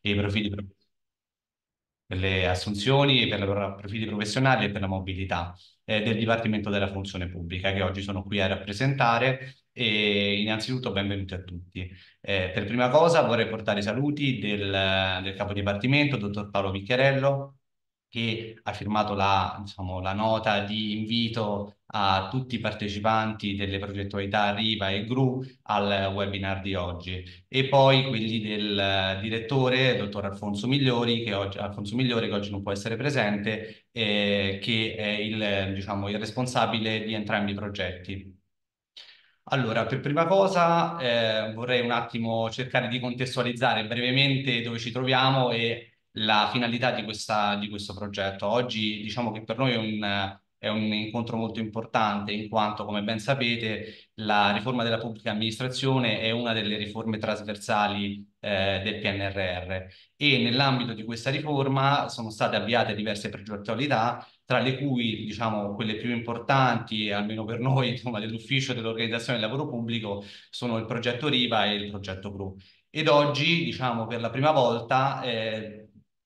dei profili delle assunzioni per i profili professionali e per la mobilità eh, del Dipartimento della Funzione Pubblica che oggi sono qui a rappresentare e innanzitutto benvenuti a tutti. Eh, per prima cosa vorrei portare i saluti del, del Capo Dipartimento, Dottor Paolo Vicchiarello che ha firmato la, diciamo, la, nota di invito a tutti i partecipanti delle progettualità Riva e GRU al webinar di oggi e poi quelli del direttore, dottor Alfonso Migliori, che oggi, Migliori, che oggi non può essere presente, eh, che è il, diciamo, il responsabile di entrambi i progetti. Allora, per prima cosa eh, vorrei un attimo cercare di contestualizzare brevemente dove ci troviamo e la finalità di, questa, di questo progetto. Oggi diciamo che per noi è un, è un incontro molto importante in quanto, come ben sapete, la riforma della pubblica amministrazione è una delle riforme trasversali eh, del PNRR e nell'ambito di questa riforma sono state avviate diverse progettualità, tra le cui diciamo, quelle più importanti, almeno per noi, dell'Ufficio dell'Organizzazione del Lavoro Pubblico, sono il progetto RIVA e il progetto GRU. Ed oggi, diciamo, per la prima volta eh,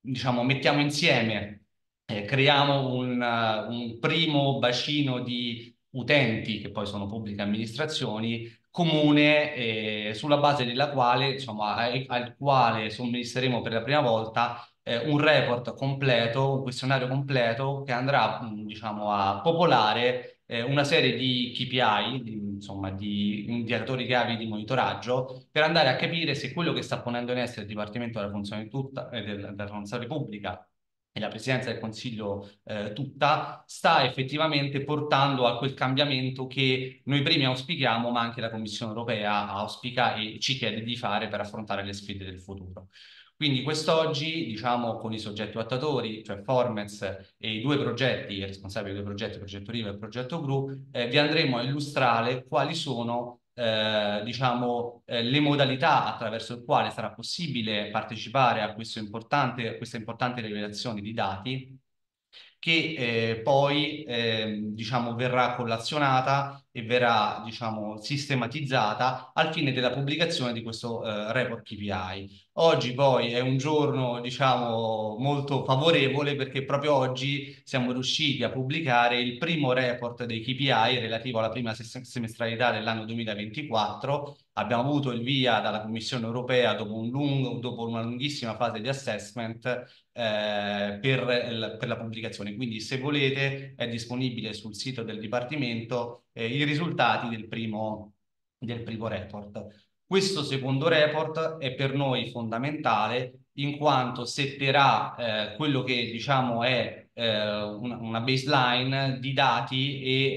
diciamo, mettiamo insieme, eh, creiamo un, uh, un, primo bacino di utenti, che poi sono pubbliche amministrazioni, comune eh, sulla base della quale, insomma, ai, al quale somministreremo per la prima volta eh, un report completo, un questionario completo che andrà, mm, diciamo, a popolare eh, una serie di KPI, di, insomma di indicatori chiavi di monitoraggio, per andare a capire se quello che sta ponendo in essere il Dipartimento della Funzione, tutta, eh, della, della funzione Pubblica e la Presidenza del Consiglio eh, tutta, sta effettivamente portando a quel cambiamento che noi primi auspichiamo, ma anche la Commissione europea auspica e ci chiede di fare per affrontare le sfide del futuro. Quindi quest'oggi, diciamo, con i soggetti attuatori, cioè Formez e i due progetti, i responsabili dei due progetti, il Progetto Riva e il Progetto Gru, eh, vi andremo a illustrare quali sono eh, diciamo, eh, le modalità attraverso le quali sarà possibile partecipare a, importante, a questa importante rivelazione di dati che eh, poi eh, diciamo, verrà collazionata e verrà diciamo, sistematizzata al fine della pubblicazione di questo eh, report KPI. Oggi poi è un giorno diciamo, molto favorevole perché proprio oggi siamo riusciti a pubblicare il primo report dei KPI relativo alla prima semestralità dell'anno 2024 abbiamo avuto il via dalla Commissione europea dopo, un lungo, dopo una lunghissima fase di assessment eh, per, per, la pubblicazione. Quindi se volete è disponibile sul sito del Dipartimento eh, i risultati del primo, del primo report. Questo secondo report è per noi fondamentale in quanto setterà eh, quello che diciamo è eh, una, una, baseline di dati e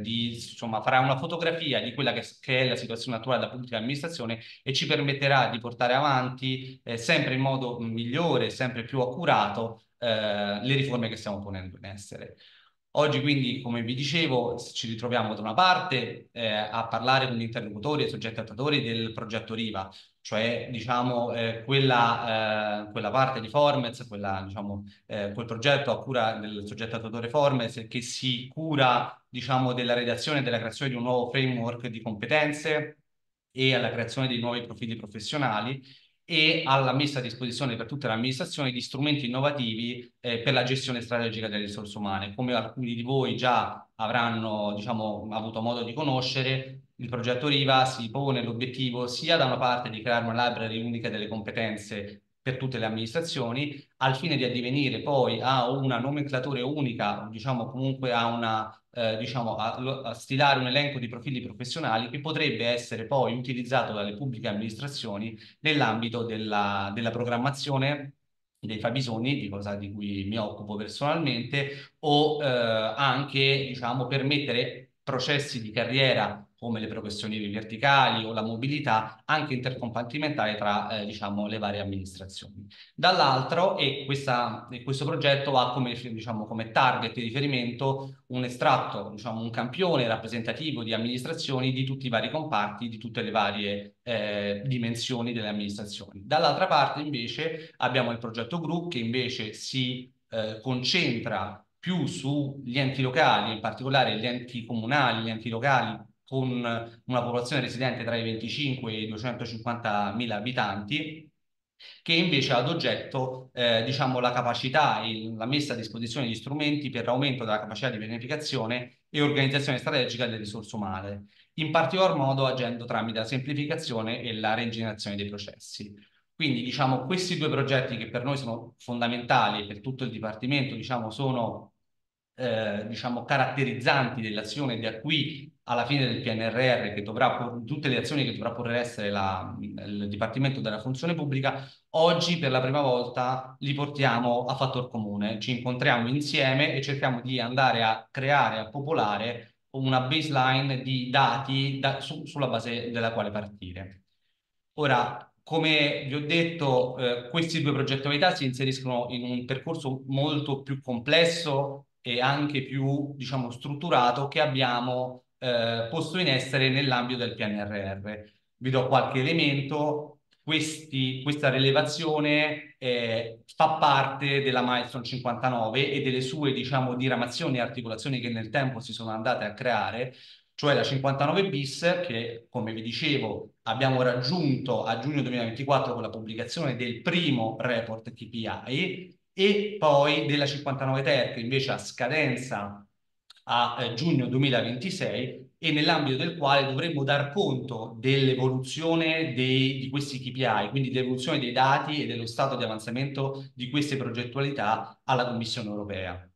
eh, di, insomma, farà una fotografia di quella che, che, è la situazione attuale della pubblica amministrazione e ci permetterà di portare avanti eh, sempre in modo migliore, sempre più accurato eh, le riforme che stiamo ponendo in essere. Oggi quindi, come vi dicevo, ci ritroviamo da una parte eh, a parlare con gli interlocutori e soggetti attuatori del progetto Riva, cioè diciamo, eh, quella, eh, quella, parte di Formez, quella, diciamo, eh, quel progetto a cura del soggetto attuatore Formez che si cura diciamo, della redazione e della creazione di un nuovo framework di competenze e alla creazione di nuovi profili professionali e alla messa a disposizione per tutte le amministrazioni di strumenti innovativi eh, per la gestione strategica delle risorse umane. Come alcuni di voi già avranno diciamo, avuto modo di conoscere, il progetto Riva si pone l'obiettivo sia da una parte di creare una library unica delle competenze per tutte le amministrazioni, al fine di addivenire poi a una nomenclatura unica, diciamo comunque a una eh, diciamo, a, a, stilare un elenco di profili professionali che potrebbe essere poi utilizzato dalle pubbliche amministrazioni nell'ambito della, della programmazione dei fabbisogni, di cosa di cui mi occupo personalmente, o eh, anche diciamo, permettere processi di carriera come le progressioni verticali o la mobilità anche intercompartimentale tra eh, diciamo, le varie amministrazioni. Dall'altro, e, questa, e questo progetto ha come, diciamo, come target di riferimento un estratto, diciamo, un campione rappresentativo di amministrazioni di tutti i vari comparti, di tutte le varie eh, dimensioni delle amministrazioni. Dall'altra parte invece abbiamo il progetto GRU che invece si eh, concentra più sugli enti locali, in particolare gli enti comunali, gli enti locali con una popolazione residente tra i 25 e i 250 mila abitanti, che invece ha ad oggetto eh, diciamo, la capacità e la messa a disposizione di strumenti per l'aumento della capacità di pianificazione e organizzazione strategica delle risorse umane, in particolar modo agendo tramite la semplificazione e la reingegnerazione dei processi. Quindi diciamo, questi due progetti che per noi sono fondamentali e per tutto il Dipartimento diciamo, sono eh, diciamo, caratterizzanti dell'azione da qui alla fine del PNRR, che dovrà tutte le azioni che dovrà porre essere la, il Dipartimento della Funzione Pubblica, oggi per la prima volta li portiamo a fattor comune, ci incontriamo insieme e cerchiamo di andare a creare, a popolare una baseline di dati da, su, sulla base della quale partire. Ora, come vi ho detto, eh, questi due progettualità si inseriscono in un percorso molto più complesso e anche più, diciamo, strutturato che abbiamo eh, posto in essere nell'ambito del PNRR. Vi do qualche elemento. Questi, questa rilevazione eh, fa parte della milestone 59 e delle sue diciamo, diramazioni e articolazioni che nel tempo si sono andate a creare, cioè la 59 bis che come vi dicevo abbiamo raggiunto a giugno 2024 con la pubblicazione del primo report KPI e poi della 59 ter che invece a scadenza a eh, giugno 2026 e nell'ambito del quale dovremmo dar conto dell'evoluzione dei, di questi KPI, quindi dell'evoluzione dei dati e dello stato di avanzamento di queste progettualità alla Commissione europea.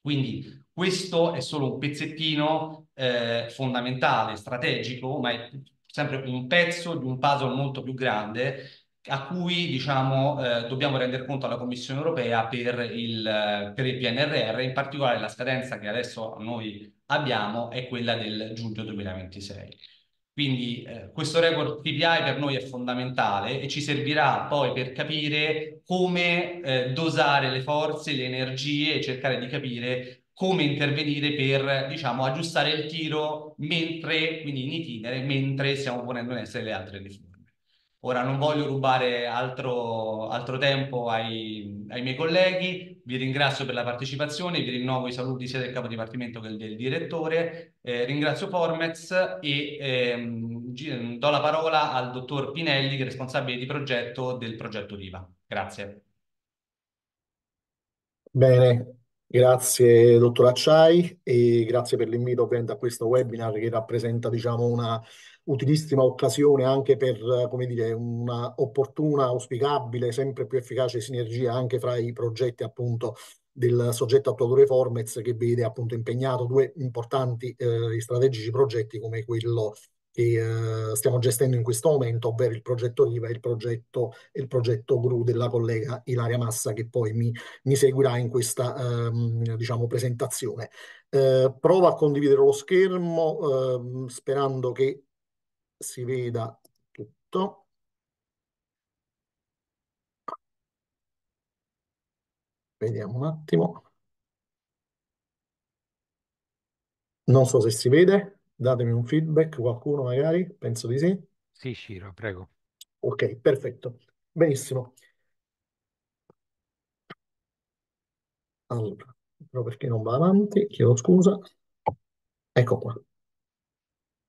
Quindi questo è solo un pezzettino eh, fondamentale, strategico, ma è sempre un pezzo di un puzzle molto più grande a cui diciamo, eh, dobbiamo rendere conto alla Commissione europea per il, per il, PNRR, in particolare la scadenza che adesso noi abbiamo è quella del giugno 2026. Quindi eh, questo record PPI per noi è fondamentale e ci servirà poi per capire come eh, dosare le forze, le energie e cercare di capire come intervenire per diciamo, aggiustare il tiro mentre, quindi in itinere, mentre stiamo ponendo in essere le altre riforme. Ora non voglio rubare altro, altro tempo ai, ai, miei colleghi, vi ringrazio per la partecipazione, vi rinnovo i saluti sia del capo dipartimento che del direttore, eh, ringrazio Formez e ehm, do la parola al dottor Pinelli che è responsabile di progetto del progetto Riva. Grazie. Bene, grazie dottor Acciai e grazie per l'invito a questo webinar che rappresenta diciamo una utilissima occasione anche per come dire, una opportuna, auspicabile, sempre più efficace sinergia anche fra i progetti appunto del soggetto attuatore Formez che vede appunto impegnato due importanti eh, strategici progetti come quello che eh, stiamo gestendo in questo momento, ovvero il progetto Riva e il progetto, il progetto GRU della collega Ilaria Massa che poi mi, mi seguirà in questa ehm, diciamo, presentazione. Eh, provo a condividere lo schermo ehm, sperando che si veda tutto. Vediamo un attimo. Non so se si vede, datemi un feedback, qualcuno magari, penso di sì. Sì, Ciro, prego. Ok, perfetto. Benissimo. Allora, però perché non va avanti, chiedo scusa. Ecco qua.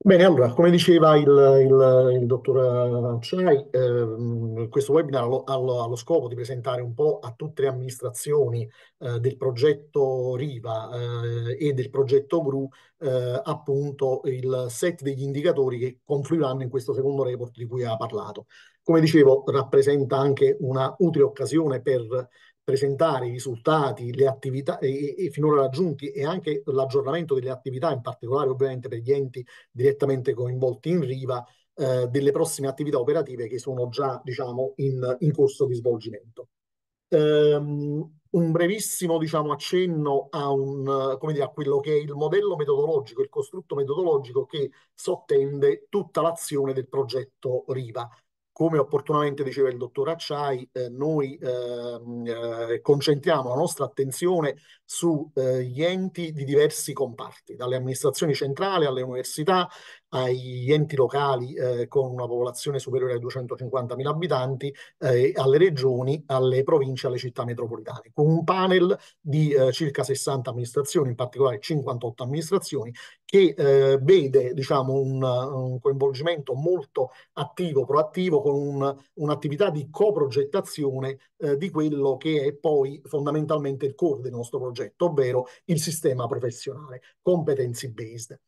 Bene, allora, come diceva il, il, il dottor Anciai, eh, questo webinar ha lo, scopo di presentare un po' a tutte le amministrazioni eh, del progetto Riva eh, e del progetto GRU eh, appunto il set degli indicatori che confluiranno in questo secondo report di cui ha parlato. Come dicevo, rappresenta anche una utile occasione per presentare i risultati, le attività e, e finora raggiunti e anche l'aggiornamento delle attività, in particolare ovviamente per gli enti direttamente coinvolti in riva, eh, delle prossime attività operative che sono già diciamo, in, in corso di svolgimento. Um, un brevissimo diciamo, accenno a, un, dire, a, quello che è il modello metodologico, il costrutto metodologico che sottende tutta l'azione del progetto RIVA come opportunamente diceva il dottor Acciai, eh, noi ehm, eh, concentriamo la nostra attenzione sugli eh, enti di diversi comparti, dalle amministrazioni centrali alle università, agli enti locali eh, con una popolazione superiore ai 250.000 abitanti, eh, alle regioni, alle province, alle città metropolitane, con un panel di eh, circa 60 amministrazioni, in particolare 58 amministrazioni, che eh, vede diciamo, un, un, coinvolgimento molto attivo, proattivo, con un, un'attività di coprogettazione eh, di quello che è poi fondamentalmente il core del nostro progetto, ovvero il sistema professionale, competency based.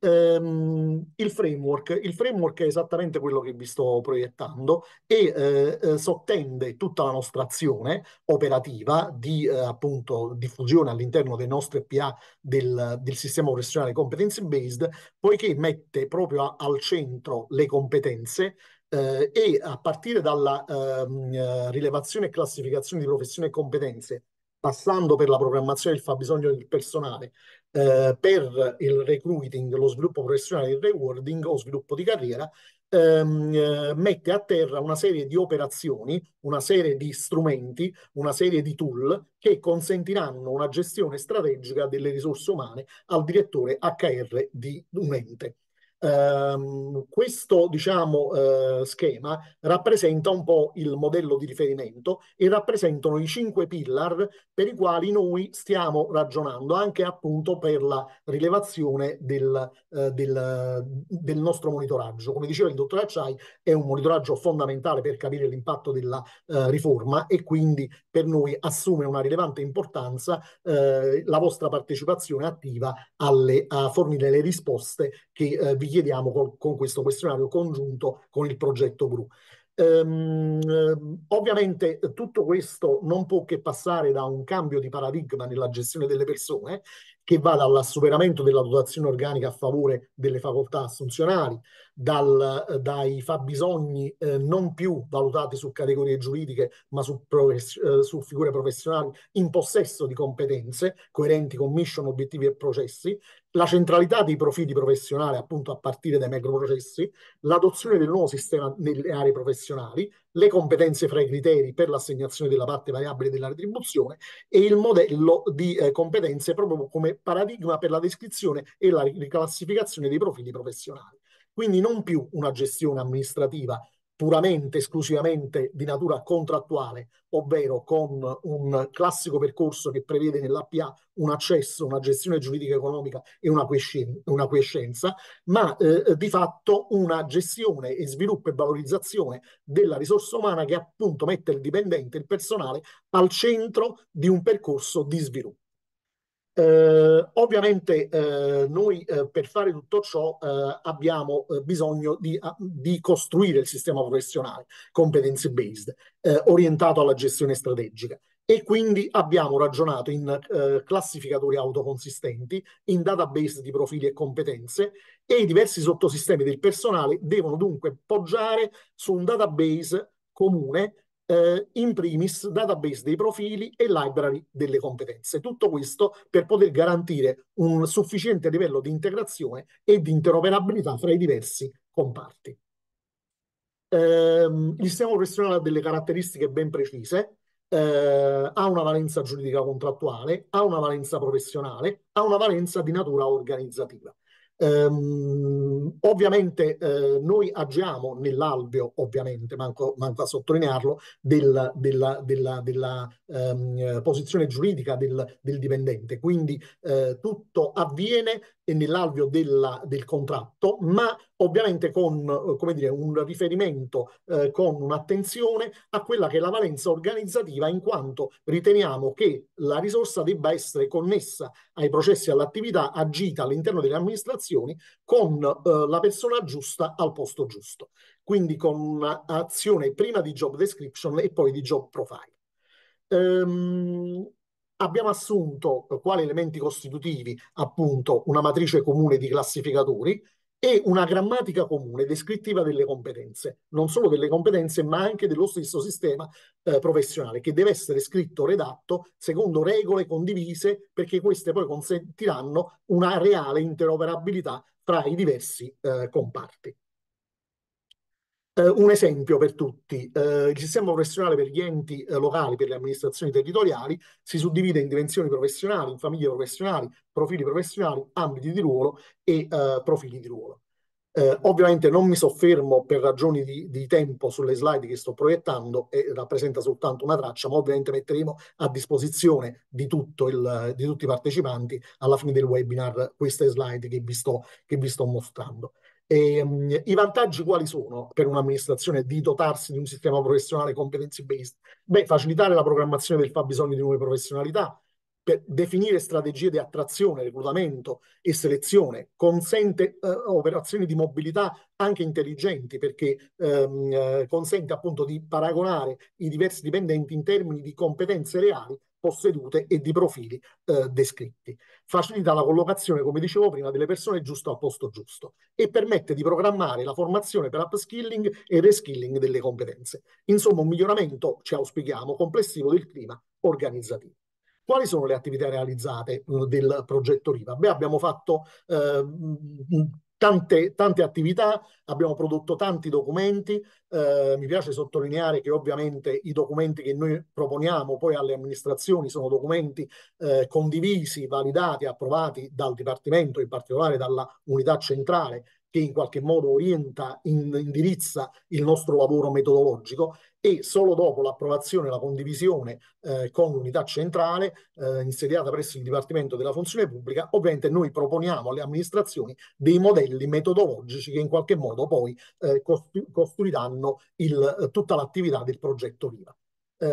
Ehm, il, framework. il framework. è esattamente quello che vi sto proiettando e eh, eh sottende tutta la nostra azione operativa di eh, appunto diffusione all'interno dei nostri PA del, del sistema professionale competency based, poiché mette proprio a, al centro le competenze, eh, e a partire dalla ehm, eh, rilevazione e classificazione di professioni e competenze passando per la programmazione del fabbisogno del personale, eh, per il recruiting, lo sviluppo professionale, il rewarding o sviluppo di carriera, ehm, eh, mette a terra una serie di operazioni, una serie di strumenti, una serie di tool che consentiranno una gestione strategica delle risorse umane al direttore HR di un ente. Ehm, questo diciamo, eh, schema rappresenta un po' il modello di riferimento e rappresentano i cinque pillar per i quali noi stiamo ragionando anche appunto per la rilevazione del, eh, del, del nostro monitoraggio. Come diceva il dottor Acciai, è un monitoraggio fondamentale per capire l'impatto della eh, riforma e quindi per noi assume una rilevante importanza eh, la vostra partecipazione attiva alle, a fornire le risposte che eh, vi richiediamo col, con questo questionario congiunto con il progetto GRU. Um, ovviamente eh, tutto questo non può che passare da un cambio di paradigma nella gestione delle persone, che va dal superamento della dotazione organica a favore delle facoltà assunzionali, dal, eh, dai fabbisogni eh, non più valutati su categorie giuridiche, ma su, eh, su, figure professionali in possesso di competenze coerenti con mission, obiettivi e processi, la centralità dei profili professionali appunto a partire dai macroprocessi, l'adozione del nuovo sistema nelle aree professionali, le competenze fra i criteri per l'assegnazione della parte variabile della retribuzione e il modello di eh, competenze proprio come paradigma per la descrizione e la riclassificazione dei profili professionali. Quindi non più una gestione amministrativa puramente, esclusivamente di natura contrattuale, ovvero con un classico percorso che prevede nell'APA un accesso, una gestione giuridica economica e una, quiescen- una quiescenza, ma eh, di fatto una gestione e sviluppo e valorizzazione della risorsa umana che appunto mette il dipendente, il personale, al centro di un percorso di sviluppo. Eh, ovviamente eh, noi eh, per fare tutto ciò eh, abbiamo eh, bisogno di, a, ah, di, costruire il sistema professionale competency based, eh, orientato alla gestione strategica e quindi abbiamo ragionato in classificatori autoconsistenti, in database di profili e competenze e i diversi sottosistemi del personale devono dunque poggiare su un database comune eh, in primis database dei profili e library delle competenze. Tutto questo per poter garantire un sufficiente livello di integrazione e di interoperabilità fra i diversi comparti. Eh, il sistema professionale ha delle caratteristiche ben precise, eh, ha una valenza giuridica contrattuale, ha una valenza professionale, ha una valenza di natura organizzativa. Ehm, ovviamente eh, noi agiamo nell'alveo, ovviamente, manco, manco a sottolinearlo, del, della, della, della ehm, posizione giuridica del, del dipendente, quindi eh, tutto avviene e nell'alveo del contratto, ma ovviamente con eh, dire, un riferimento, eh, con un'attenzione a quella che è la valenza organizzativa, in quanto riteniamo che la risorsa debba essere connessa ai processi e all'attività agita all'interno delle amministrazioni con eh, la persona giusta al posto giusto, quindi con un'azione prima di job description e poi di job profile. Ehm, abbiamo assunto eh, quali elementi costitutivi appunto una matrice comune di classificatori e una grammatica comune descrittiva delle competenze, non solo delle competenze ma anche dello stesso sistema eh, professionale che deve essere scritto, redatto secondo regole condivise perché queste poi consentiranno una reale interoperabilità tra i diversi eh, comparti. Eh, un esempio per tutti, eh, il sistema professionale per gli enti eh, locali, per le amministrazioni territoriali, si suddivide in dimensioni professionali, in famiglie professionali, profili professionali, ambiti di ruolo e eh, profili di ruolo. Eh, ovviamente non mi soffermo per ragioni di, di, tempo sulle slide che sto proiettando e rappresenta soltanto una traccia, ma ovviamente metteremo a disposizione di, il, di tutti i partecipanti alla fine del webinar queste slide che vi sto, che vi sto mostrando. E, um, I vantaggi quali sono per un'amministrazione di dotarsi di un sistema professionale competency based? Beh, facilitare la programmazione del fabbisogno di nuove professionalità, per definire strategie di attrazione, reclutamento e selezione, consente eh, operazioni di mobilità anche intelligenti perché ehm, eh, consente appunto di paragonare i diversi dipendenti in termini di competenze reali possedute e di profili eh, descritti. Facilita la collocazione, come dicevo prima, delle persone giusto al posto giusto e permette di programmare la formazione per upskilling e reskilling delle competenze. Insomma, un miglioramento, ci auspichiamo, complessivo del clima organizzativo. Quali sono le attività realizzate eh, del progetto RIVA? Beh, abbiamo fatto eh, tante, tante attività, abbiamo prodotto tanti documenti, eh, mi piace sottolineare che ovviamente i documenti che noi proponiamo poi alle amministrazioni sono documenti eh, condivisi, validati, approvati dal Dipartimento, in particolare dalla unità centrale che in qualche modo orienta, in, indirizza il nostro lavoro metodologico e solo dopo l'approvazione e la condivisione eh, con l'unità centrale eh, insediata presso il Dipartimento della Funzione Pubblica, ovviamente noi proponiamo alle amministrazioni dei modelli metodologici che in qualche modo poi eh, costru costruiranno il, eh, tutta l'attività del progetto Viva. Eh,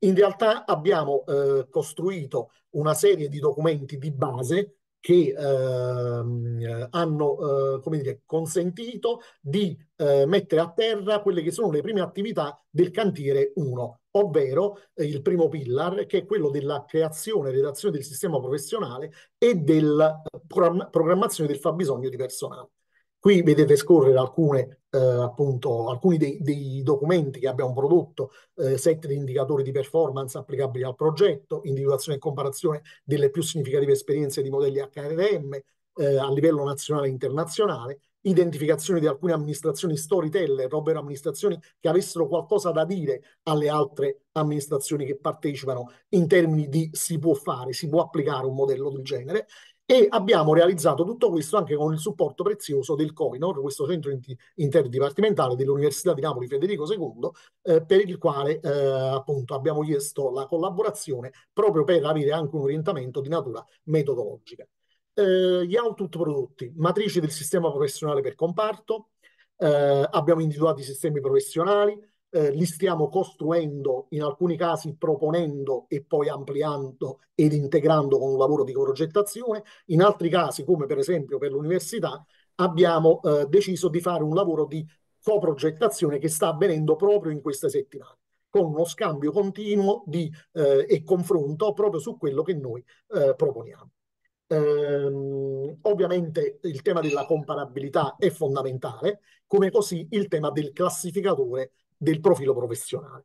in realtà abbiamo eh, costruito una serie di documenti di base che ehm, hanno eh, dire, consentito di eh, mettere a terra quelle che sono le prime attività del cantiere 1, ovvero eh, il primo pillar che è quello della creazione e redazione del sistema professionale e della eh, programmazione del fabbisogno di personale. Qui vedete scorrere alcune eh, appunto alcuni dei, dei, documenti che abbiamo prodotto, eh, set di indicatori di performance applicabili al progetto, individuazione e comparazione delle più significative esperienze di modelli HRM eh, a livello nazionale e internazionale, identificazione di alcune amministrazioni storyteller, ovvero amministrazioni che avessero qualcosa da dire alle altre amministrazioni che partecipano in termini di si può fare, si può applicare un modello del genere e abbiamo realizzato tutto questo anche con il supporto prezioso del COINOR, questo centro interdipartimentale dell'Università di Napoli Federico II, eh, per il quale eh, appunto abbiamo chiesto la collaborazione proprio per avere anche un orientamento di natura metodologica. Eh, gli output prodotti, matrici del sistema professionale per comparto, eh, abbiamo individuato i sistemi professionali, eh, li stiamo costruendo, in alcuni casi proponendo e poi ampliando ed integrando con un lavoro di progettazione, in altri casi, come per esempio per l'università, abbiamo eh, deciso di fare un lavoro di coprogettazione che sta avvenendo proprio in queste settimane con uno scambio continuo di, eh, e confronto proprio su quello che noi eh, proponiamo. Ehm, ovviamente il tema della comparabilità è fondamentale, come così il tema del classificatore del profilo professionale.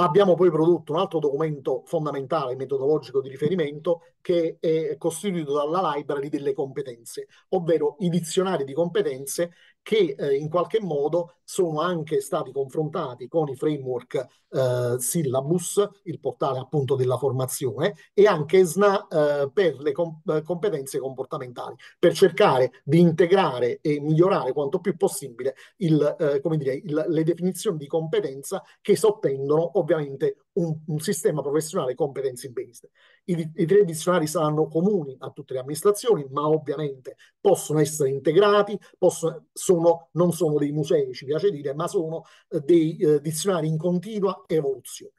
Abbiamo poi prodotto un altro documento fondamentale, metodologico di riferimento, che è costituito dalla library delle competenze, ovvero i dizionari di competenze che eh, in qualche modo sono anche stati confrontati con i framework eh, Syllabus, il portale appunto della formazione, e anche SNA eh, per le com eh, competenze comportamentali, per cercare di integrare e migliorare quanto più possibile il, eh, dire, il, le definizioni di competenza che sottendono ovviamente un, un sistema professionale competency based. I, I, tre dizionari saranno comuni a tutte le amministrazioni, ma ovviamente possono essere integrati, possono, sono, non sono dei musei, ci piace dire, ma sono eh, dei eh, dizionari in continua evoluzione.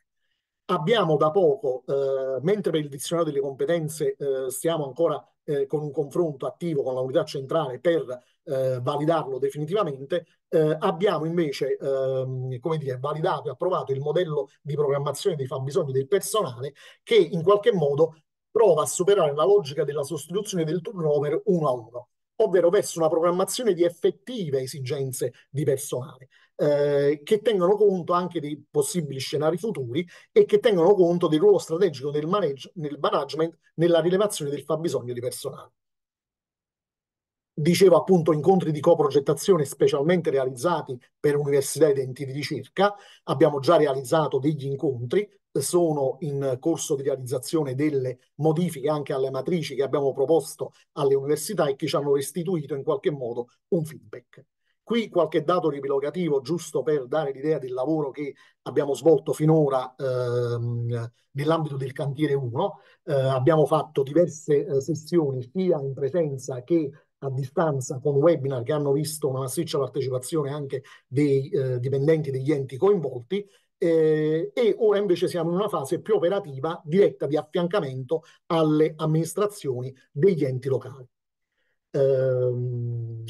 Abbiamo da poco, eh, mentre per il dizionario delle competenze eh, stiamo ancora eh, con un confronto attivo con l'autorità centrale per eh, validarlo definitivamente, eh, abbiamo invece ehm, come dire, validato e approvato il modello di programmazione dei fabbisogni del personale che in qualche modo prova a superare la logica della sostituzione del turnover uno a uno ovvero verso una programmazione di effettive esigenze di personale, eh, che tengono conto anche dei possibili scenari futuri e che tengono conto del ruolo strategico del, manage- del management nella rilevazione del fabbisogno di personale. Dicevo appunto incontri di coprogettazione specialmente realizzati per università ed enti di ricerca, abbiamo già realizzato degli incontri, sono in corso di realizzazione delle modifiche anche alle matrici che abbiamo proposto alle università e che ci hanno restituito in qualche modo un feedback. Qui qualche dato ripilogativo giusto per dare l'idea del lavoro che abbiamo svolto finora ehm, nell'ambito del cantiere 1. Eh, abbiamo fatto diverse eh, sessioni sia in presenza che a distanza con webinar che hanno visto una massiccia partecipazione anche dei eh, dipendenti degli enti coinvolti eh, e ora invece siamo in una fase più operativa diretta di affiancamento alle amministrazioni degli enti locali. Ehm,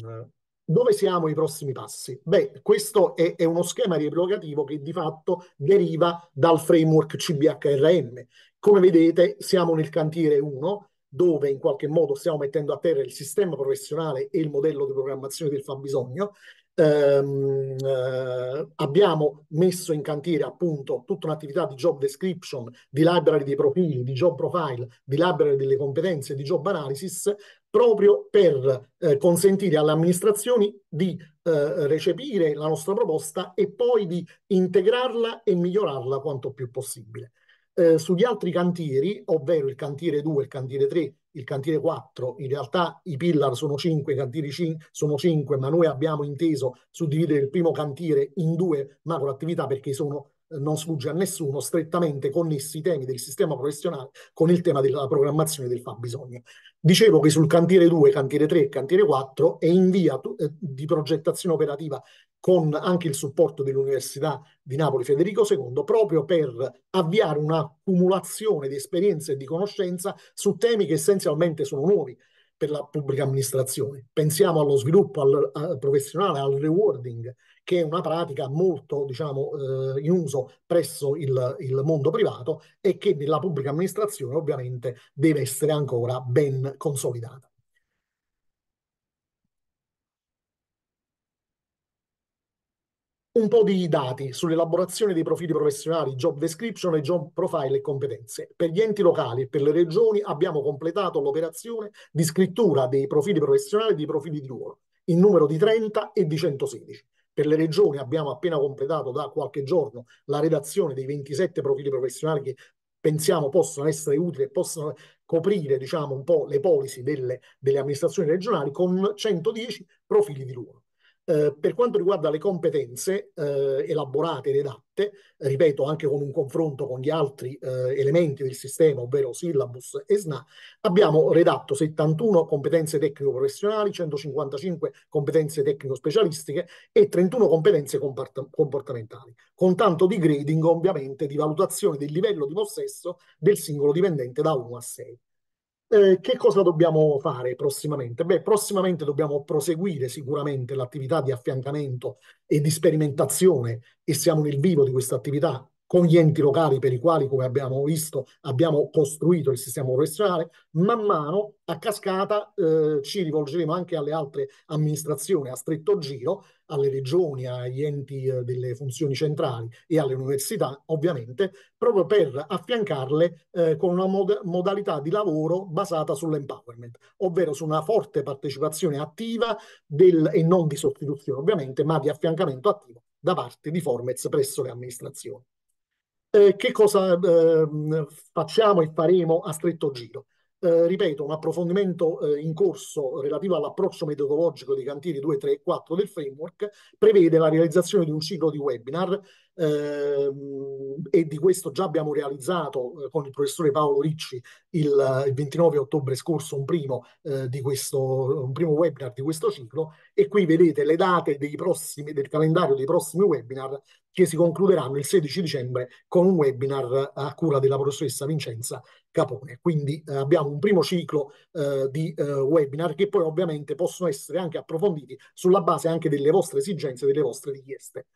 dove siamo i prossimi passi? Beh, questo è, è uno schema riepilogativo che di fatto deriva dal framework CBHRM. Come vedete siamo nel cantiere 1, dove in qualche modo stiamo mettendo a terra il sistema professionale e il modello di programmazione del fabbisogno ehm, eh, abbiamo messo in cantiere appunto tutta un'attività di job description, di library dei profili, di job profile, di library delle competenze, di job analysis, proprio per eh, consentire alle amministrazioni di eh, recepire la nostra proposta e poi di integrarla e migliorarla quanto più possibile. Eh, sugli altri cantieri, ovvero il cantiere 2 e il cantiere 3, il cantiere 4, in realtà i pillar sono 5, i cantieri 5, sono 5, ma noi abbiamo inteso suddividere il primo cantiere in due macroattività perché sono non sfugge a nessuno, strettamente connessi i temi del sistema professionale con il tema della programmazione del fabbisogno. Dicevo che sul cantiere 2, cantiere 3 e cantiere 4 è in via eh, di progettazione operativa con anche il supporto dell'Università di Napoli Federico II, proprio per avviare un'accumulazione di esperienze e di conoscenza su temi che essenzialmente sono nuovi per la pubblica amministrazione. Pensiamo allo sviluppo al, al eh, professionale, al rewarding, che è una pratica molto diciamo, eh, in uso presso il, il, mondo privato e che nella pubblica amministrazione ovviamente deve essere ancora ben consolidata. Un po' di dati sull'elaborazione dei profili professionali, job description e job profile e competenze. Per gli enti locali e per le regioni abbiamo completato l'operazione di scrittura dei profili professionali e dei profili di ruolo in numero di 30 e di 116 per le regioni abbiamo appena completato da qualche giorno la redazione dei 27 profili professionali che pensiamo possano essere utili e possano coprire diciamo, un po' le polisi delle, delle amministrazioni regionali con 110 profili di ruolo. Eh, per quanto riguarda le competenze eh, elaborate ed edatte, ripeto anche con un confronto con gli altri eh, elementi del sistema, ovvero syllabus e SNA, abbiamo redatto 71 competenze tecnico-professionali, 155 competenze tecnico-specialistiche e 31 competenze compart- comportamentali, con tanto di grading ovviamente di valutazione del livello di possesso del singolo dipendente da 1 a 6. Eh, che cosa dobbiamo fare prossimamente? Beh, prossimamente dobbiamo proseguire sicuramente l'attività di affiancamento e di sperimentazione e siamo nel vivo di questa attività con gli enti locali per i quali, come abbiamo visto, abbiamo costruito il sistema professionale, man mano a cascata eh, ci rivolgeremo anche alle altre amministrazioni a stretto giro, alle regioni, agli enti eh, delle funzioni centrali e alle università, ovviamente, proprio per affiancarle eh, con una mod modalità di lavoro basata sull'empowerment, ovvero su una forte partecipazione attiva del, e non di sostituzione, ovviamente, ma di affiancamento attivo da parte di Formez presso le amministrazioni eh, che cosa eh, facciamo e faremo a stretto giro. Eh, ripeto, un approfondimento eh, in corso relativo all'approccio metodologico dei cantieri 2, 3 e 4 del framework prevede la realizzazione di un ciclo di webinar ehm, e di questo già abbiamo realizzato eh, con il professore Paolo Ricci il, eh, il 29 ottobre scorso un primo, eh, questo, un primo, webinar di questo ciclo e qui vedete le date prossimi, del calendario dei prossimi webinar che si concluderanno il 16 dicembre con un webinar a cura della professoressa Vincenza Capone. Quindi eh, abbiamo un primo ciclo eh, di eh, webinar che poi ovviamente possono essere anche approfonditi sulla base anche delle vostre esigenze, delle vostre richieste.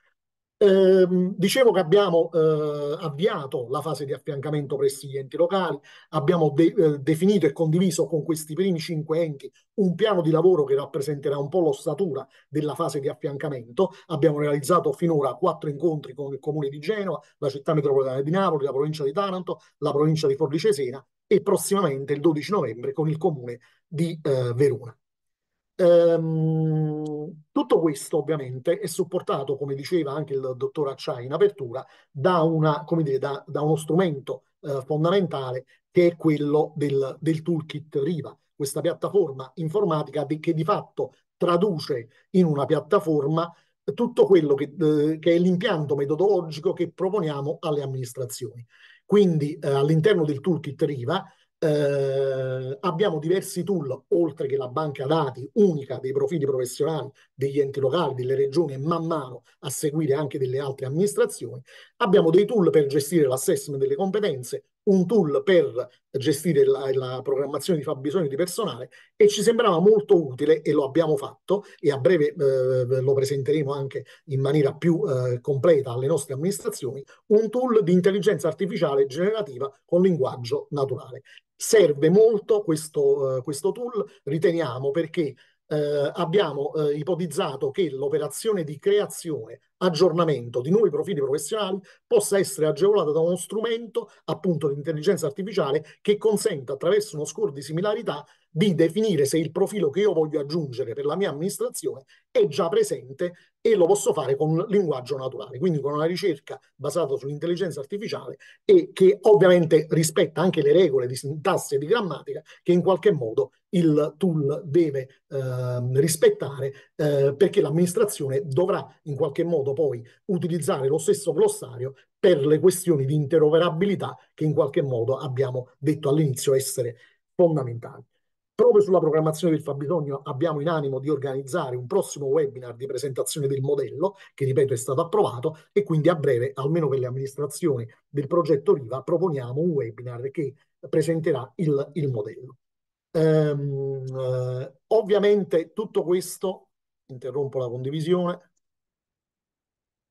Eh, dicevo che abbiamo eh, avviato la fase di affiancamento presso gli enti locali, abbiamo de- eh, definito e condiviso con questi primi cinque enti un piano di lavoro che rappresenterà un po' l'ossatura della fase di affiancamento. Abbiamo realizzato finora quattro incontri con il comune di Genova, la città metropolitana di Napoli, la provincia di Taranto, la provincia di Forlì Cesena e prossimamente il 12 novembre con il comune di eh, Verona. Ehm, tutto questo ovviamente è supportato, come diceva anche il dottor Acciai in apertura, da, una, dire, da, da uno strumento eh, fondamentale che è quello del, del toolkit Riva, questa piattaforma informatica di, che di fatto traduce in una piattaforma tutto quello che, eh, che è l'impianto metodologico che proponiamo alle amministrazioni. Quindi eh, all'interno del toolkit Riva eh, abbiamo diversi tool, oltre che la banca dati unica dei profili professionali degli enti locali, delle regioni e man mano a seguire anche delle altre amministrazioni. Abbiamo dei tool per gestire l'assessment delle competenze, un tool per gestire la, la programmazione di fabbisogno di personale e ci sembrava molto utile e lo abbiamo fatto e a breve eh, lo presenteremo anche in maniera più eh, completa alle nostre amministrazioni, un tool di intelligenza artificiale generativa con linguaggio naturale serve molto questo, uh, questo tool, riteniamo, perché eh, abbiamo eh, ipotizzato che l'operazione di creazione, aggiornamento di nuovi profili professionali possa essere agevolata da uno strumento, appunto, di intelligenza artificiale che consenta attraverso uno score di similarità di definire se il profilo che io voglio aggiungere per la mia amministrazione è già presente e lo posso fare con un linguaggio naturale, quindi con una ricerca basata sull'intelligenza artificiale e che ovviamente rispetta anche le regole di sintassi e di grammatica che in qualche modo il tool deve eh, rispettare eh, perché l'amministrazione dovrà in qualche modo poi utilizzare lo stesso glossario per le questioni di interoperabilità che in qualche modo abbiamo detto all'inizio essere fondamentali. Proprio sulla programmazione del fabbisogno abbiamo in animo di organizzare un prossimo webinar di presentazione del modello, che ripeto è stato approvato, e quindi a breve, almeno per le amministrazioni del progetto Riva, proponiamo un webinar che presenterà il, il modello. Ehm, eh, ovviamente tutto questo, interrompo la condivisione,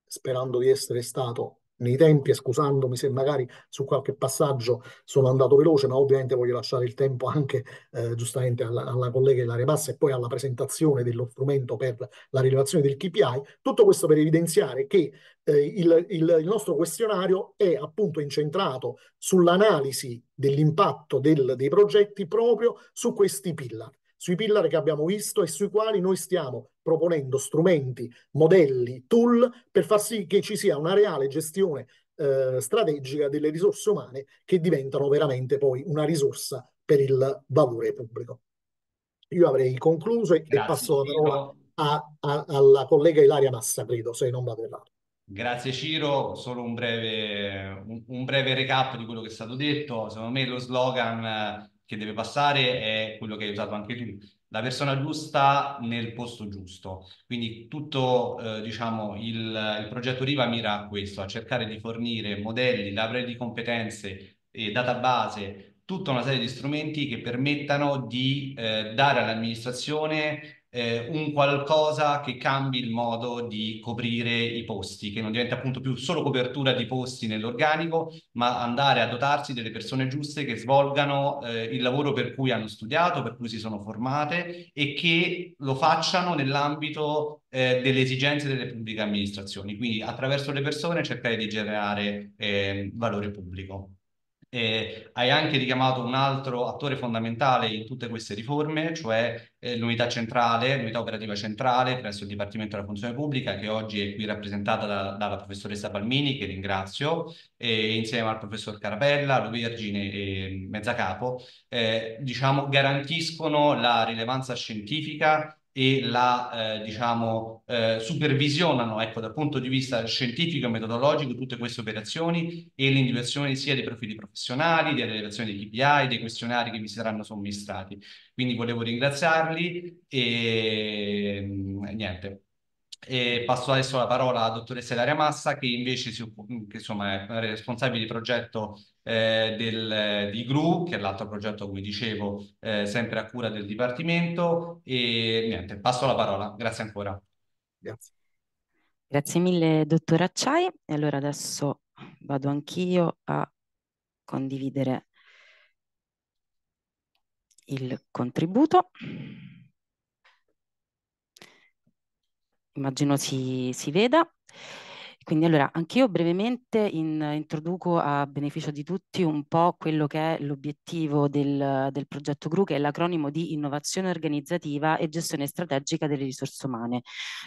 sperando di essere stato nei tempi, scusandomi se magari su qualche passaggio sono andato veloce, ma ovviamente voglio lasciare il tempo anche eh, giustamente alla, alla collega Ilaria Massa e poi alla presentazione dello strumento per la rilevazione del KPI. Tutto questo per evidenziare che eh, il, il, il nostro questionario è appunto incentrato sull'analisi dell'impatto del, dei progetti proprio su questi pillar sui pillar che abbiamo visto e sui quali noi stiamo proponendo strumenti, modelli, tool per far sì che ci sia una reale gestione eh, strategica delle risorse umane che diventano veramente poi una risorsa per il valore pubblico. Io avrei concluso e, Grazie, passo la parola a, a, alla collega Ilaria Massa, credo, se non vado errato. Grazie Ciro, solo un breve, un, un breve recap di quello che è stato detto. Secondo me lo slogan che deve passare è quello che hai usato anche tu, la persona giusta nel posto giusto. Quindi tutto eh, diciamo, il, il, progetto Riva mira a questo, a cercare di fornire modelli, lauree di competenze, eh, database, tutta una serie di strumenti che permettano di eh, dare all'amministrazione eh, un qualcosa che cambi il modo di coprire i posti, che non diventa appunto più solo copertura di posti nell'organico, ma andare a dotarsi delle persone giuste che svolgano eh, il lavoro per cui hanno studiato, per cui si sono formate e che lo facciano nell'ambito eh, delle esigenze delle pubbliche amministrazioni. Quindi attraverso le persone cercare di generare ehm, valore pubblico. Eh, hai anche richiamato un altro attore fondamentale in tutte queste riforme, cioè eh, l'unità centrale, l'unità operativa centrale presso il Dipartimento della Funzione Pubblica, che oggi è qui rappresentata da, dalla professoressa Palmini, che ringrazio, e insieme al professor Carabella, Luvergine e Mezzacapo, eh, diciamo, garantiscono la rilevanza scientifica e la eh, diciamo, eh, supervisionano ecco, dal punto di vista scientifico e metodologico tutte queste operazioni e l'individuazione sia dei profili professionali, delle relazioni dei KPI, dei questionari che vi saranno somministrati. Quindi volevo ringraziarli e mm, niente. E passo adesso la parola alla dottoressa Ilaria Massa che invece si, mm, che insomma, è responsabile di progetto eh, del, eh, di GRU, che è l'altro progetto, come dicevo, eh, sempre a cura del Dipartimento. E niente, passo la parola. Grazie ancora. Grazie. Grazie mille, dottor Acciai. E allora adesso vado anch'io a condividere il contributo. immagino si, si veda. Quindi allora, anch'io brevemente in, introduco a beneficio di tutti un po' quello che è l'obiettivo del, del progetto GRU, che è l'acronimo di innovazione organizzativa e gestione strategica delle risorse umane.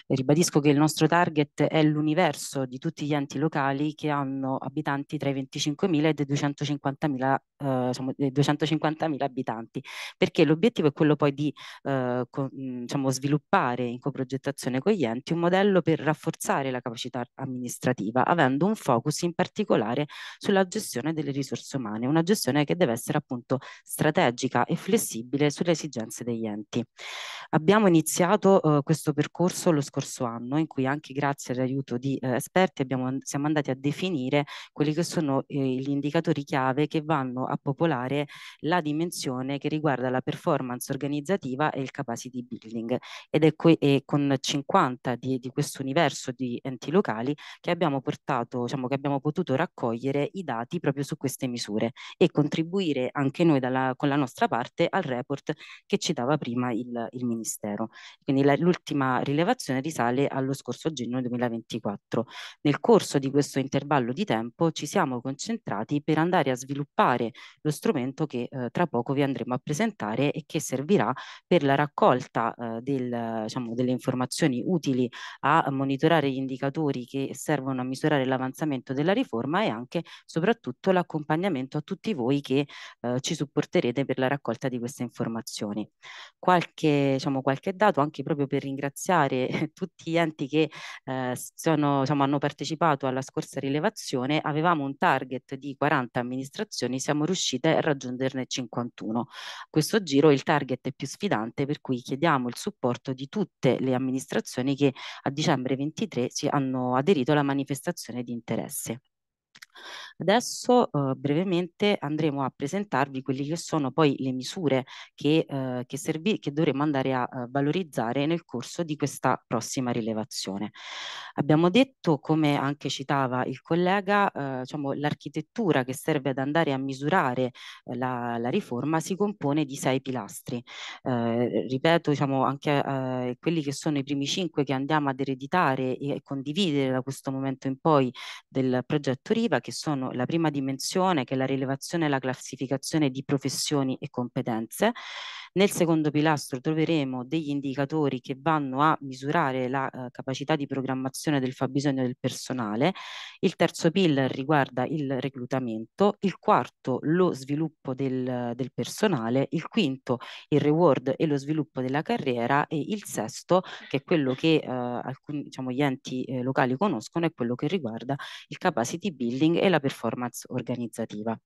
Eh, ribadisco che il nostro target è l'universo di tutti gli enti locali che hanno abitanti tra i 25.000 e i 250.000 eh, diciamo, abitanti, perché l'obiettivo è quello poi di eh, con, diciamo, sviluppare in coprogettazione con gli enti un modello per rafforzare la capacità amministrativa amministrativa, avendo un focus in particolare sulla gestione delle risorse umane, una gestione che deve essere appunto strategica e flessibile sulle esigenze degli enti. Abbiamo iniziato eh, questo percorso lo scorso anno in cui anche grazie all'aiuto di eh, esperti abbiamo, siamo andati a definire quelli che sono eh, gli indicatori chiave che vanno a popolare la dimensione che riguarda la performance organizzativa e il capacity building ed è, e con 50 di, di questo universo di enti locali che abbiamo portato, diciamo che abbiamo potuto raccogliere i dati proprio su queste misure e contribuire anche noi dalla, con la nostra parte al report che ci dava prima il, il Ministero. Quindi l'ultima rilevazione risale allo scorso gennaio 2024. Nel corso di questo intervallo di tempo ci siamo concentrati per andare a sviluppare lo strumento che eh, tra poco vi andremo a presentare e che servirà per la raccolta eh, del, diciamo, delle informazioni utili a monitorare gli indicatori che servono a misurare l'avanzamento della riforma e anche soprattutto l'accompagnamento a tutti voi che eh, ci supporterete per la raccolta di queste informazioni. Qualche, diciamo, qualche dato anche proprio per ringraziare tutti gli enti che eh, sono, diciamo, hanno partecipato alla scorsa rilevazione, avevamo un target di 40 amministrazioni, siamo riuscite a raggiungerne 51. Questo giro il target è più sfidante per cui chiediamo il supporto di tutte le amministrazioni che a dicembre 23 si hanno aderito alla la manifestazione di interesse. Adesso eh, brevemente andremo a presentarvi quelle che sono poi le misure che, eh, che, servi- che dovremo andare a eh, valorizzare nel corso di questa prossima rilevazione. Abbiamo detto, come anche citava il collega, eh, diciamo, l'architettura che serve ad andare a misurare eh, la, la riforma si compone di sei pilastri. Eh, ripeto, diciamo, anche eh, quelli che sono i primi cinque che andiamo ad ereditare e, e condividere da questo momento in poi del progetto Riva, che sono hanno la prima dimensione che è la rilevazione e la classificazione di professioni e competenze nel certo. secondo pilastro troveremo degli indicatori che vanno a misurare la eh, capacità di programmazione del fabbisogno del personale, il terzo PIL riguarda il reclutamento, il quarto lo sviluppo del, del personale, il quinto il reward e lo sviluppo della carriera e il sesto che è quello che eh, alcuni, diciamo, gli enti eh, locali conoscono è quello che riguarda il capacity building e la performance organizzativa.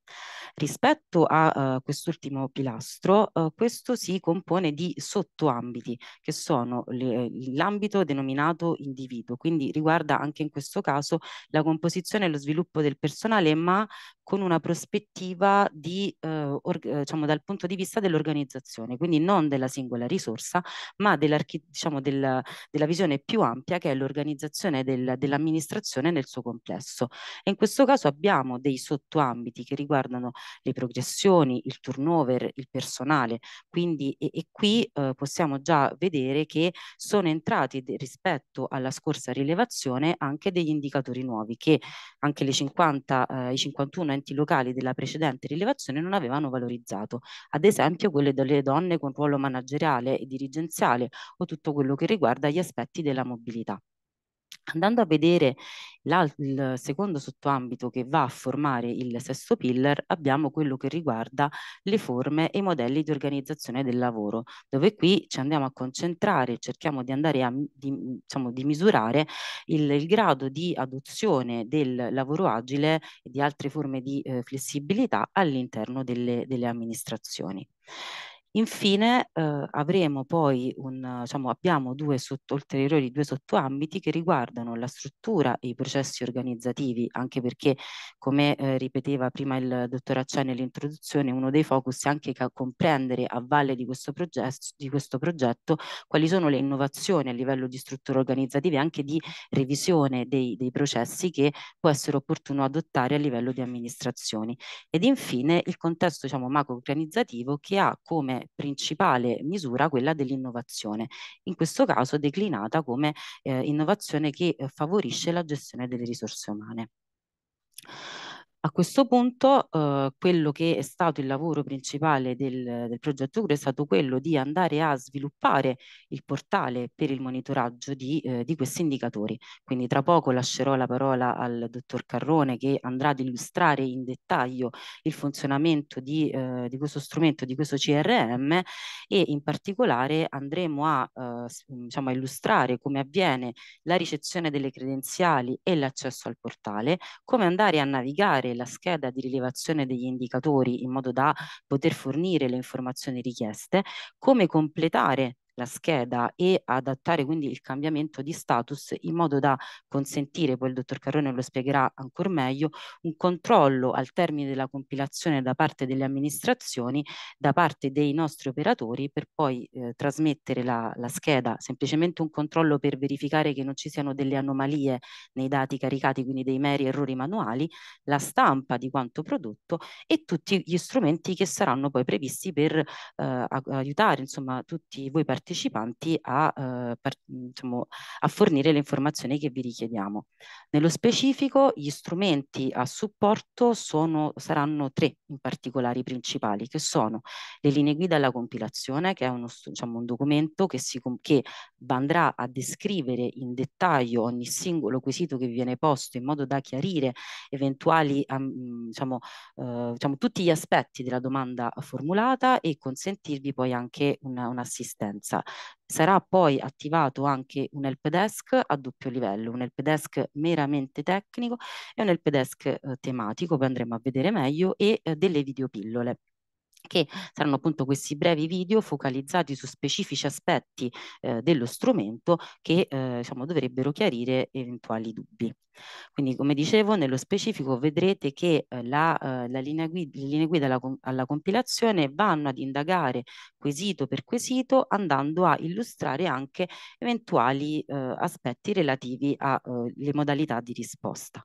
Rispetto a uh, quest'ultimo pilastro, uh, questo si compone di sottoambiti, che sono l'ambito denominato individuo, quindi riguarda anche in questo caso la composizione e lo sviluppo del personale, ma con una prospettiva di, eh, eh, diciamo, dal punto di vista dell'organizzazione, quindi non della singola risorsa, ma diciamo, del, della visione più ampia che è l'organizzazione del, dell'amministrazione nel suo complesso. E in questo caso abbiamo dei sottoambiti che riguardano le progressioni, il turnover, il personale, quindi e, e qui eh, possiamo già vedere che sono entrati rispetto alla scorsa rilevazione anche degli indicatori nuovi che anche le 50, eh, i 51 componenti locali della precedente rilevazione non avevano valorizzato, ad esempio quelle delle donne con ruolo manageriale e dirigenziale o tutto quello che riguarda gli aspetti della mobilità. Andando a vedere il secondo sottoambito che va a formare il sesto pillar, abbiamo quello che riguarda le forme e i modelli di organizzazione del lavoro, dove qui ci andiamo a concentrare, cerchiamo di andare a di, diciamo, di misurare il, il, grado di adozione del lavoro agile e di altre forme di eh, flessibilità all'interno delle, delle amministrazioni. Infine eh, avremo poi un, diciamo, abbiamo due sotto, ulteriori due sottoambiti che riguardano la struttura e i processi organizzativi, anche perché come eh, ripeteva prima il dottor Acciani nell'introduzione, uno dei focus è anche comprendere a valle di questo, progetto, di questo progetto quali sono le innovazioni a livello di strutture organizzative e anche di revisione dei, dei processi che può essere opportuno adottare a livello di amministrazioni. Ed infine il contesto diciamo, macro-organizzativo che ha come come principale misura quella dell'innovazione, in questo caso declinata come eh, innovazione che eh, favorisce la gestione delle risorse umane. A questo punto eh, quello che è stato il lavoro principale del, del progetto CURE è stato quello di andare a sviluppare il portale per il monitoraggio di, eh, di questi indicatori. Quindi tra poco lascerò la parola al dottor Carrone che andrà ad illustrare in dettaglio il funzionamento di, eh, di questo strumento, di questo CRM e in particolare andremo a, eh, diciamo, a illustrare come avviene la ricezione delle credenziali e l'accesso al portale, come andare a navigare la scheda di rilevazione degli indicatori in modo da poter fornire le informazioni richieste, come completare la scheda e adattare quindi il cambiamento di status in modo da consentire, poi il dottor Carrone lo spiegherà ancora meglio, un controllo al termine della compilazione da parte delle amministrazioni, da parte dei nostri operatori per poi eh, trasmettere la, la scheda, semplicemente un controllo per verificare che non ci siano delle anomalie nei dati caricati, quindi dei meri errori manuali, la stampa di quanto prodotto e tutti gli strumenti che saranno poi previsti per eh, aiutare insomma tutti voi partecipanti partecipanti a, eh, par diciamo, a fornire le informazioni che vi richiediamo. Nello specifico gli strumenti a supporto sono, saranno tre in particolare principali che sono le linee guida alla compilazione che è uno, diciamo, un documento che, si, che andrà a descrivere in dettaglio ogni singolo quesito che viene posto in modo da chiarire eventuali diciamo, eh, diciamo, tutti gli aspetti della domanda formulata e consentirvi poi anche un'assistenza. Un richiesta. Sarà poi attivato anche un help desk a doppio livello, un help desk meramente tecnico e un help desk eh, tematico che andremo a vedere meglio e eh, delle videopillole che saranno appunto questi brevi video focalizzati su specifici aspetti eh, dello strumento che eh, diciamo, dovrebbero chiarire eventuali dubbi. Quindi come dicevo nello specifico vedrete che eh, la, eh, la, linea guida, le linee guida alla, alla compilazione vanno ad indagare quesito per quesito andando a illustrare anche eventuali eh, aspetti relativi alle eh, modalità di risposta.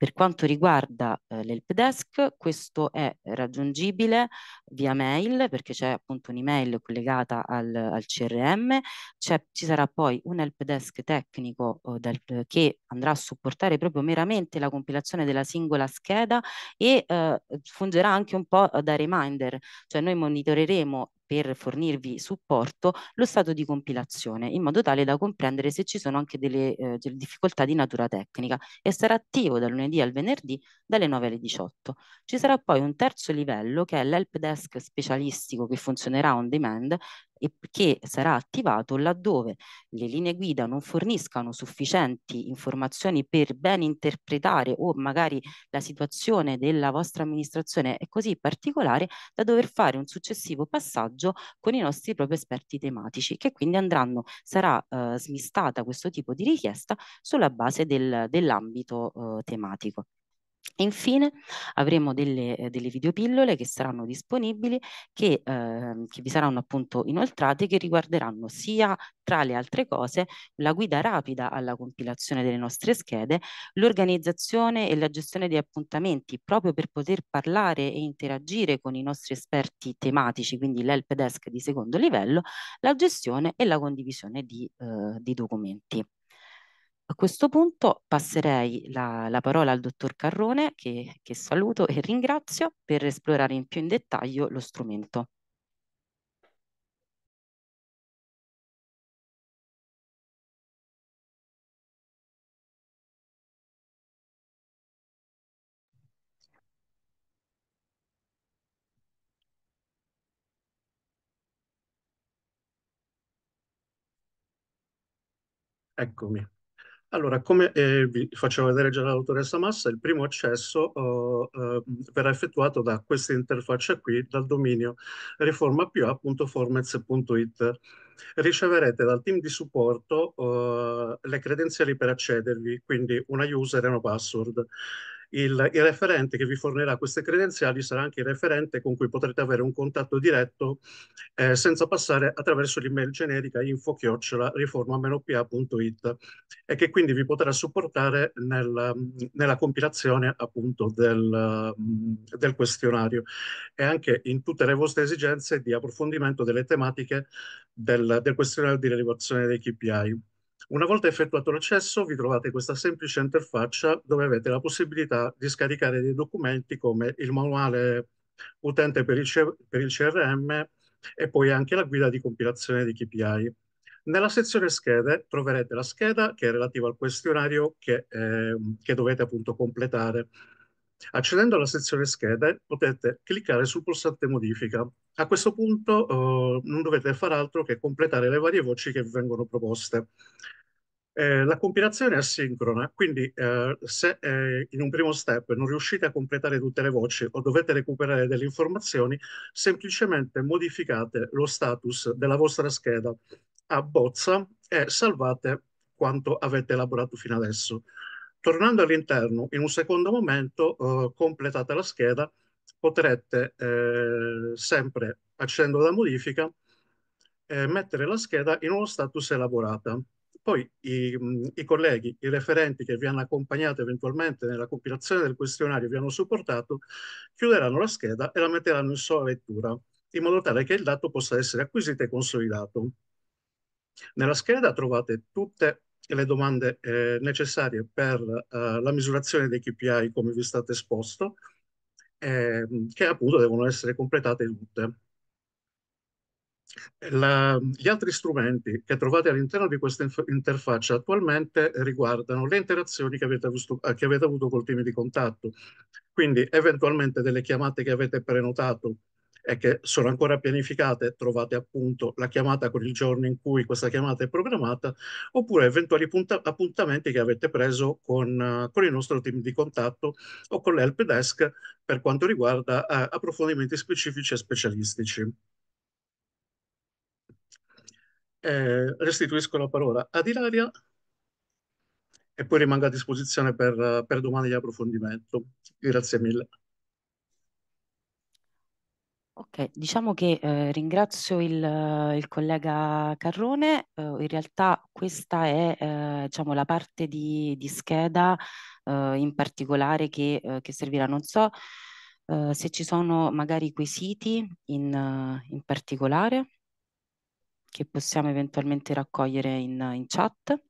Per quanto riguarda eh, l'help desk, questo è raggiungibile via mail perché c'è appunto un'email collegata al, al CRM, ci sarà poi un help desk tecnico eh, oh, dal, che andrà a supportare proprio meramente la compilazione della singola scheda e eh, fungerà anche un po' da reminder, cioè noi monitoreremo per fornirvi supporto lo stato di compilazione, in modo tale da comprendere se ci sono anche delle, eh, delle difficoltà di natura tecnica e sarà attivo dal lunedì al venerdì dalle 9 alle 18. Ci sarà poi un terzo livello che è l'help desk specialistico che funzionerà on demand e che sarà attivato laddove le linee guida non forniscano sufficienti informazioni per ben interpretare o magari la situazione della vostra amministrazione è così particolare da dover fare un successivo passaggio con i nostri propri esperti tematici che quindi andranno, sarà eh, smistata questo tipo di richiesta sulla base del, dell'ambito eh, tematico. Infine avremo delle, eh, delle videopillole che saranno disponibili, che, eh, che vi saranno appunto inoltrate, che riguarderanno sia tra le altre cose la guida rapida alla compilazione delle nostre schede, l'organizzazione e la gestione di appuntamenti proprio per poter parlare e interagire con i nostri esperti tematici, quindi l'help desk di secondo livello, la gestione e la condivisione di, eh, di documenti. A questo punto passerei la, la parola al dottor Carrone, che, che saluto e ringrazio, per esplorare in più in dettaglio lo strumento. Eccomi. Allora, come eh, vi faceva vedere già la dottoressa Massa, il primo accesso oh, eh, verrà effettuato da questa interfaccia qui, dal dominio riforma.pa.formez.it. Riceverete dal team di supporto eh, le credenziali per accedervi, quindi una user e una password il, il, referente che vi fornirà queste credenziali sarà anche il referente con cui potrete avere un contatto diretto eh, senza passare attraverso l'email generica info-riforma-pa.it e che quindi vi potrà supportare nel, nella compilazione appunto del, del, questionario e anche in tutte le vostre esigenze di approfondimento delle tematiche del, del questionario di rilevazione dei KPI. Una volta effettuato l'accesso vi trovate questa semplice interfaccia dove avete la possibilità di scaricare dei documenti come il manuale utente per il, per il CRM e poi anche la guida di compilazione di KPI. Nella sezione schede troverete la scheda che è relativa al questionario che, eh, che, dovete appunto completare. Accedendo alla sezione schede potete cliccare sul pulsante modifica. A questo punto eh, non dovete far altro che completare le varie voci che vi vengono proposte. Eh, la compilazione è asincrona, quindi eh, se eh, in un primo step non riuscite a completare tutte le voci o dovete recuperare delle informazioni, semplicemente modificate lo status della vostra scheda a bozza e salvate quanto avete elaborato fino adesso. Tornando all'interno, in un secondo momento eh, completate la scheda, potrete eh, sempre, accendo la modifica, eh, mettere la scheda in uno status elaborata. Poi i, i, colleghi, i referenti che vi hanno accompagnato eventualmente nella compilazione del questionario vi hanno supportato, chiuderanno la scheda e la metteranno in sola lettura, in modo tale che il dato possa essere acquisito e consolidato. Nella scheda trovate tutte le domande eh, necessarie per eh, la misurazione dei KPI come vi è stato esposto, eh, che appunto devono essere completate tutte. La, gli altri strumenti che trovate all'interno di questa interfaccia attualmente riguardano le interazioni che avete, avuto, eh, che avete avuto col team di contatto, quindi eventualmente delle chiamate che avete prenotato e che sono ancora pianificate, trovate appunto la chiamata con il giorno in cui questa chiamata è programmata, oppure eventuali appuntamenti che avete preso con, eh, con, il nostro team di contatto o con l'help desk per quanto riguarda eh, approfondimenti specifici e specialistici. Eh, restituisco la parola ad Ilaria e poi rimango a disposizione per, per domande di approfondimento. Grazie mille. Ok, diciamo che eh, ringrazio il, il, collega Carrone, eh, in realtà questa è eh, diciamo, la parte di, di scheda eh, in particolare che, eh, che, servirà, non so se ci sono magari quesiti in, in particolare che possiamo eventualmente raccogliere in, in chat.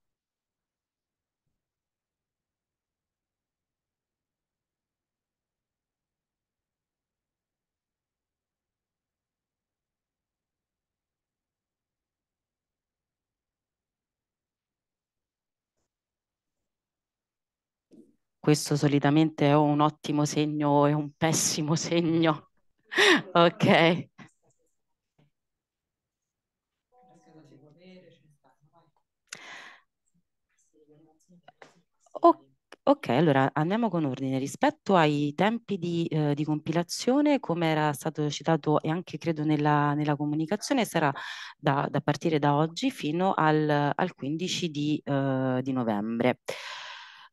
questo solitamente è un ottimo segno e un pessimo segno. ok. Ok, allora andiamo con ordine. Rispetto ai tempi di, eh, di compilazione, come era stato citato e anche credo nella, nella comunicazione, sarà da, da, partire da oggi fino al, al 15 di, eh, di novembre.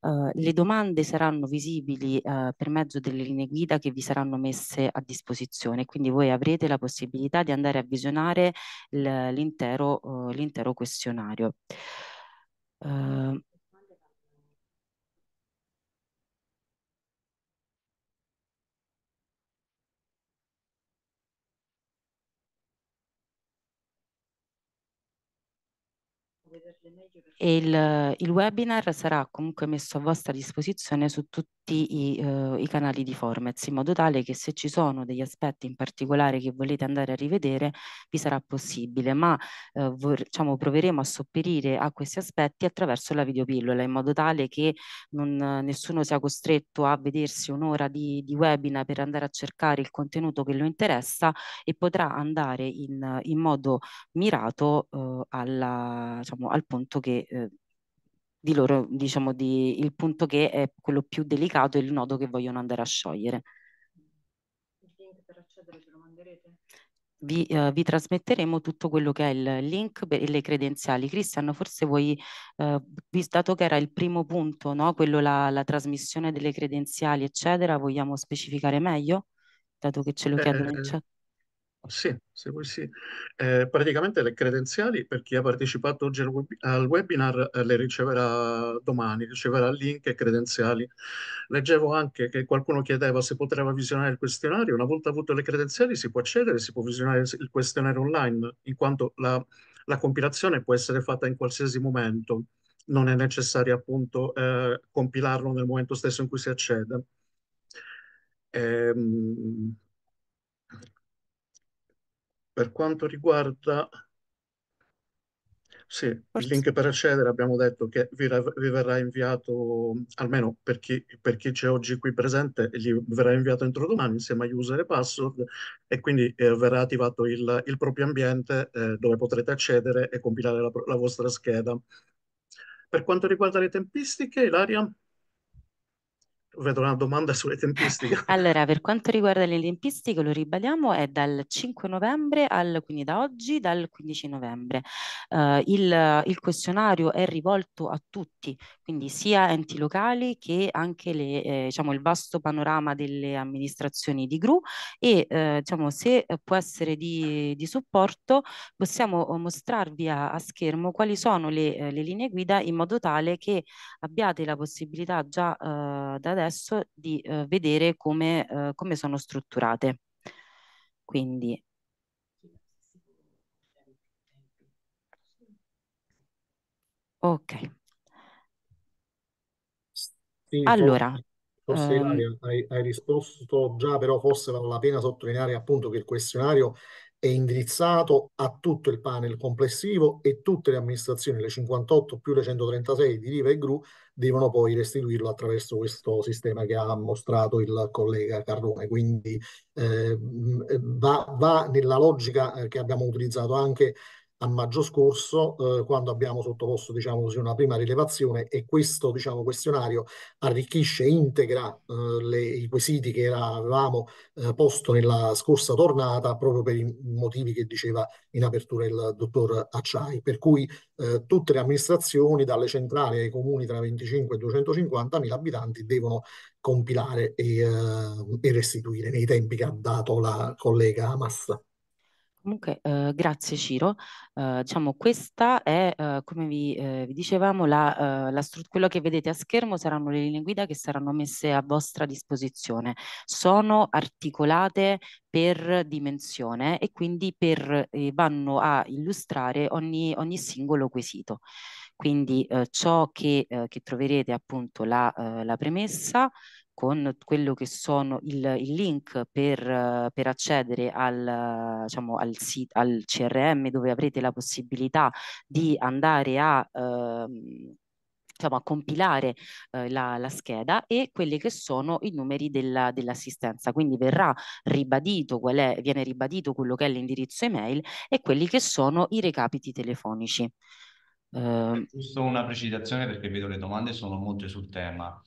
Uh, le domande saranno visibili uh, per mezzo delle linee guida che vi saranno messe a disposizione, quindi voi avrete la possibilità di andare a visionare l'intero uh, questionario. Il, il, webinar sarà comunque messo a vostra disposizione su tutti i, uh, i, canali di Formez, in modo tale che se ci sono degli aspetti in particolare che volete andare a rivedere, vi sarà possibile, ma uh, diciamo, proveremo a sopperire a questi aspetti attraverso la videopillola, in modo tale che non, nessuno sia costretto a vedersi un'ora di, di, webinar per andare a cercare il contenuto che lo interessa e potrà andare in, in modo mirato uh, alla, diciamo, al punto punto che eh, di loro, diciamo, di, il punto che è quello più delicato e il nodo che vogliono andare a sciogliere. Il link per accedere ce lo manderete? Vi, uh, vi, trasmetteremo tutto quello che è il link e le credenziali. Cristian, forse vuoi, uh, dato che era il primo punto, no? quello la, la, trasmissione delle credenziali, eccetera, vogliamo specificare meglio, dato che ce lo chiedono in eh, chat? Sì, se vuoi sì. Eh, praticamente le credenziali per chi ha partecipato oggi al, web- al webinar eh, le riceverà domani, riceverà link e credenziali. Leggevo anche che qualcuno chiedeva se poteva visionare il questionario. Una volta avuto le credenziali si può accedere, si può visionare il questionario online, in quanto la, la compilazione può essere fatta in qualsiasi momento. Non è necessario appunto eh, compilarlo nel momento stesso in cui si accede. Ehm per quanto riguarda sì, il link per accedere abbiamo detto che vi, vi verrà inviato, almeno per chi, c'è oggi qui presente, gli verrà inviato entro domani insieme a user e password e quindi eh, verrà attivato il, il proprio ambiente eh, dove potrete accedere e compilare la, la vostra scheda. Per quanto riguarda le tempistiche, Ilaria? vedo una domanda sulle tempistiche. Allora, per quanto riguarda le tempistiche, lo ribadiamo, è dal 5 novembre al, quindi da oggi, dal 15 novembre. Uh, il, il, questionario è rivolto a tutti, quindi sia enti locali che anche le, eh, diciamo, il vasto panorama delle amministrazioni di GRU e eh, diciamo, se può essere di, di supporto possiamo eh, mostrarvi a, a, schermo quali sono le, eh, le linee guida in modo tale che abbiate la possibilità già eh, da adesso adesso di eh, vedere come, eh, come sono strutturate. Quindi Ok. Sì, allora, forse, ehm... Ilaria, hai, hai, risposto già, però forse vale la pena sottolineare appunto che il questionario è indirizzato a tutto il panel complessivo e tutte le amministrazioni, le 58 più le 136 di Riva e Gru, devono poi restituirlo attraverso questo sistema che ha mostrato il collega Carrone. Quindi eh, eh, va, va, nella logica eh, che abbiamo utilizzato anche a maggio scorso, eh, quando abbiamo sottoposto diciamo così, una prima rilevazione e questo diciamo, questionario arricchisce, integra eh, le, i quesiti che era, avevamo eh, posto nella scorsa tornata proprio per i motivi che diceva in apertura il dottor Acciai, per cui eh, tutte le amministrazioni, dalle centrali ai comuni tra 25 e 250 mila abitanti, devono compilare e, eh, e restituire nei tempi che ha dato la collega Massa. Comunque, eh, grazie Ciro. Eh, diciamo, questa è, eh, come vi, eh, vi dicevamo, la, eh, la quello che vedete a schermo saranno le linee guida che saranno messe a vostra disposizione. Sono articolate per dimensione e quindi per, eh, vanno a illustrare ogni, ogni singolo quesito. Quindi ciò che, che, troverete appunto la, la premessa, con quello che sono il, il link per, per, accedere al, diciamo, al, sit, al CRM dove avrete la possibilità di andare a... Ehm, diciamo, a compilare eh, la, la, scheda e quelli che sono i numeri della, dell'assistenza. Quindi verrà ribadito qual è, viene ribadito quello che è l'indirizzo email e quelli che sono i recapiti telefonici. Eh... Giusto una precisazione perché vedo le domande sono molte sul tema.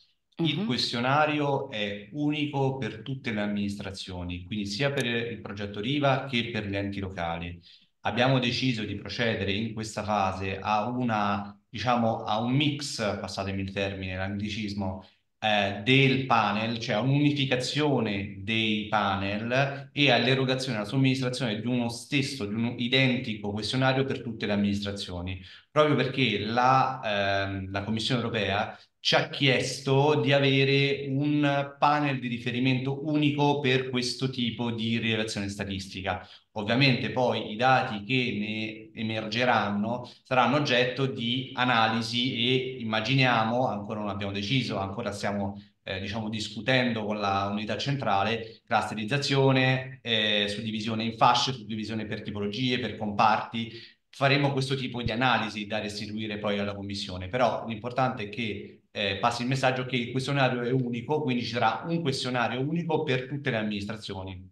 Il questionario è unico per tutte le amministrazioni, quindi sia per il progetto Riva che per gli enti locali. Abbiamo deciso di procedere in questa fase a, una, diciamo, a un mix, passatemi il termine, l'anglicismo, eh, del panel, cioè a un'unificazione dei panel e all'erogazione, alla somministrazione di uno stesso, di un identico questionario per tutte le amministrazioni, proprio perché la, ehm, la Commissione europea ci ha chiesto di avere un panel di riferimento unico per questo tipo di rilevazione statistica. Ovviamente poi i dati che ne emergeranno saranno oggetto di analisi e immaginiamo, ancora non abbiamo deciso, ancora stiamo eh, diciamo discutendo con la unità centrale, clusterizzazione, eh, suddivisione in fasce, suddivisione per tipologie, per comparti, faremo questo tipo di analisi da restituire poi alla commissione, però l'importante è che eh, passi il messaggio che il questionario è unico, quindi ci sarà un questionario unico per tutte le amministrazioni.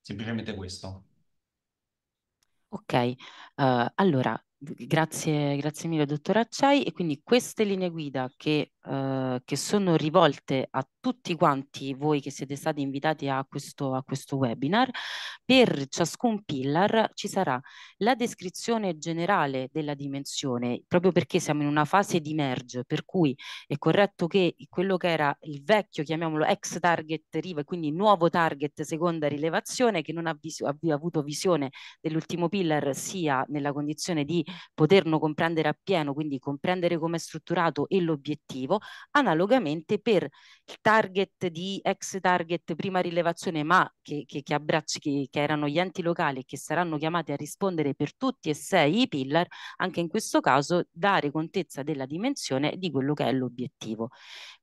Semplicemente questo. Ok, uh, allora grazie, grazie mille dottor Acciai e quindi queste linee guida che eh, che sono rivolte a tutti quanti voi che siete stati invitati a questo, a questo webinar. Per ciascun pillar ci sarà la descrizione generale della dimensione, proprio perché siamo in una fase di merge, per cui è corretto che quello che era il vecchio, chiamiamolo ex target riva, quindi nuovo target seconda rilevazione, che non ha, ha avuto visione dell'ultimo pillar, sia nella condizione di poterlo comprendere appieno, quindi comprendere come è strutturato e l'obiettivo, obiettivo, analogamente per il target di ex target prima rilevazione, ma che, che, che, abbracci, che, che erano gli enti locali e che saranno chiamati a rispondere per tutti e sei i pillar, anche in questo caso dare contezza della dimensione di quello che è l'obiettivo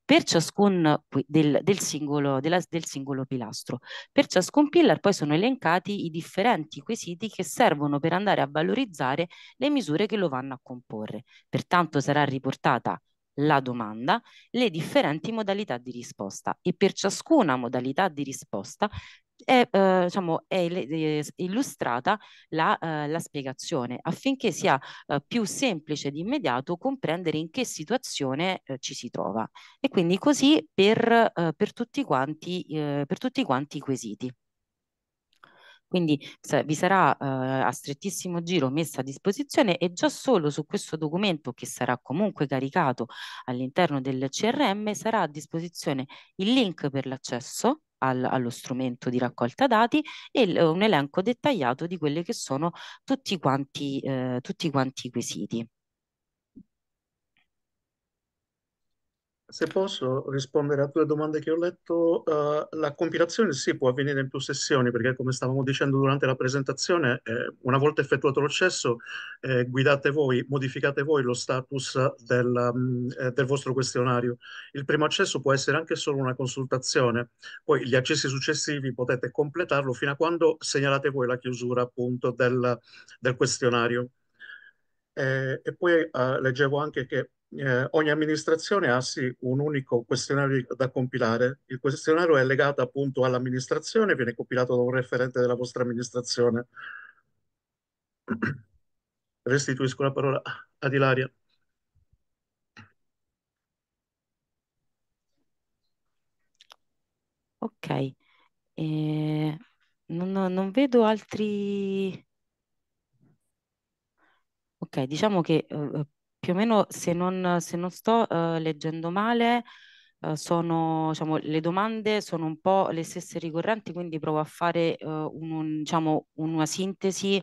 per ciascun del, del, singolo, della, del singolo pilastro. Per ciascun pillar poi sono elencati i differenti quesiti che servono per andare a valorizzare le misure che lo vanno a comporre. Pertanto sarà riportata la domanda, le differenti modalità di risposta e per ciascuna modalità di risposta è, eh, diciamo, è, illustrata la, eh, la, spiegazione affinché sia eh, più semplice ed immediato comprendere in che situazione eh, ci si trova e quindi così per, eh, per, tutti, quanti, eh, per tutti quanti i quesiti. Quindi vi sarà eh, a strettissimo giro messa a disposizione e già solo su questo documento che sarà comunque caricato all'interno del CRM sarà a disposizione il link per l'accesso allo strumento di raccolta dati e un elenco dettagliato di quelli che sono tutti quanti, eh, tutti quanti i quesiti. Se posso rispondere a due domande che ho letto, uh, la compilazione sì può avvenire in più sessioni perché come stavamo dicendo durante la presentazione, eh, una volta effettuato l'accesso eh, guidate voi, modificate voi lo status del, um, eh, del, vostro questionario. Il primo accesso può essere anche solo una consultazione, poi gli accessi successivi potete completarlo fino a quando segnalate voi la chiusura appunto del, del questionario. Eh, e poi eh, leggevo anche che eh, ogni amministrazione ha sì un unico questionario da compilare. Il questionario è legato appunto all'amministrazione, viene compilato da un referente della vostra amministrazione. Restituisco la parola ad Ilaria. Ok, eh, non, non vedo altri... Ok, diciamo che eh, più o meno, se non, se non sto eh, leggendo male, eh, sono, diciamo, le domande sono un po' le stesse ricorrenti, quindi provo a fare eh, un, un, diciamo, una sintesi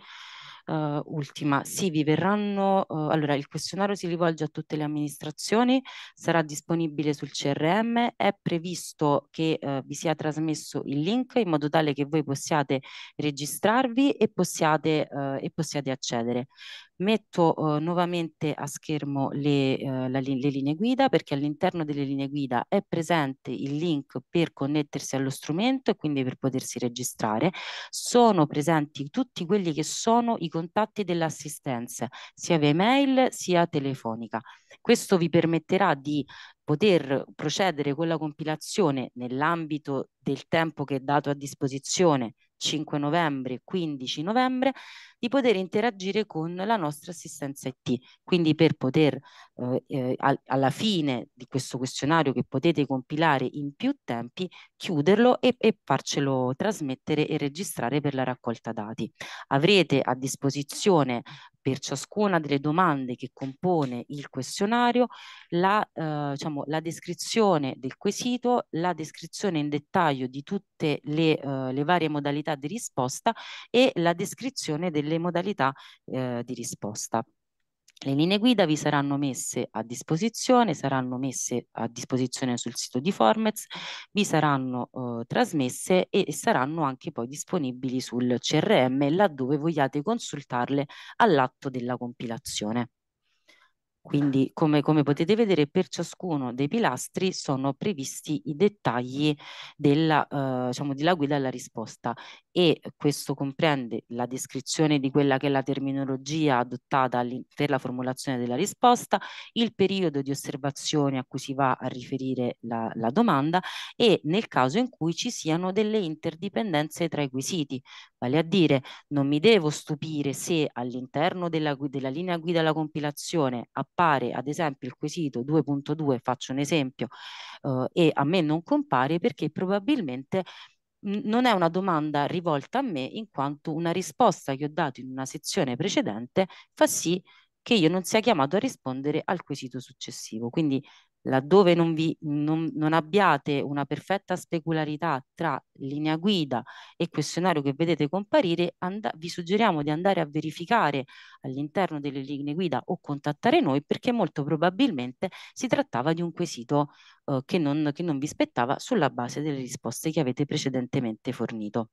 Uh, ultima, sì, vi verranno, uh, allora il questionario si rivolge a tutte le amministrazioni, sarà disponibile sul CRM, è previsto che uh, vi sia trasmesso il link in modo tale che voi possiate registrarvi e possiate, e possiate accedere. Metto eh, nuovamente a schermo le, eh, la, le linee guida perché all'interno delle linee guida è presente il link per connettersi allo strumento e quindi per potersi registrare. Sono presenti tutti quelli che sono i contatti dell'assistenza, sia via email sia telefonica. Questo vi permetterà di poter procedere con la compilazione nell'ambito del tempo che è dato a disposizione 5 novembre e 15 novembre, di poter interagire con la nostra assistenza IT. Quindi per poter, eh, eh alla fine di questo questionario che potete compilare in più tempi, chiuderlo e, e farcelo trasmettere e registrare per la raccolta dati. Avrete a disposizione per ciascuna delle domande che compone il questionario la, eh, diciamo, la descrizione del quesito, la descrizione in dettaglio di tutte le, eh, le varie modalità di risposta e la descrizione delle modalità eh, di risposta. Le linee guida vi saranno messe a disposizione, saranno messe a disposizione sul sito di Formez, vi saranno eh, trasmesse e saranno anche poi disponibili sul CRM laddove vogliate consultarle all'atto della compilazione. Quindi, come, come, potete vedere, per ciascuno dei pilastri sono previsti i dettagli della, eh, diciamo, della guida alla risposta e questo comprende la descrizione di quella che è la terminologia adottata per la formulazione della risposta, il periodo di osservazione a cui si va a riferire la, la domanda e nel caso in cui ci siano delle interdipendenze tra i quesiti, vale a dire non mi devo stupire se all'interno della, della linea guida alla compilazione compare ad esempio il quesito 2.2, faccio un esempio, eh, e a me non compare perché probabilmente non è una domanda rivolta a me in quanto una risposta che ho dato in una sezione precedente fa sì che io non sia chiamato a rispondere al quesito successivo. Quindi laddove non, vi, non, non abbiate una perfetta specularità tra linea guida e questionario che vedete comparire, and- vi suggeriamo di andare a verificare all'interno delle linee guida o contattare noi perché molto probabilmente si trattava di un quesito eh, che, non, che non vi spettava sulla base delle risposte che avete precedentemente fornito.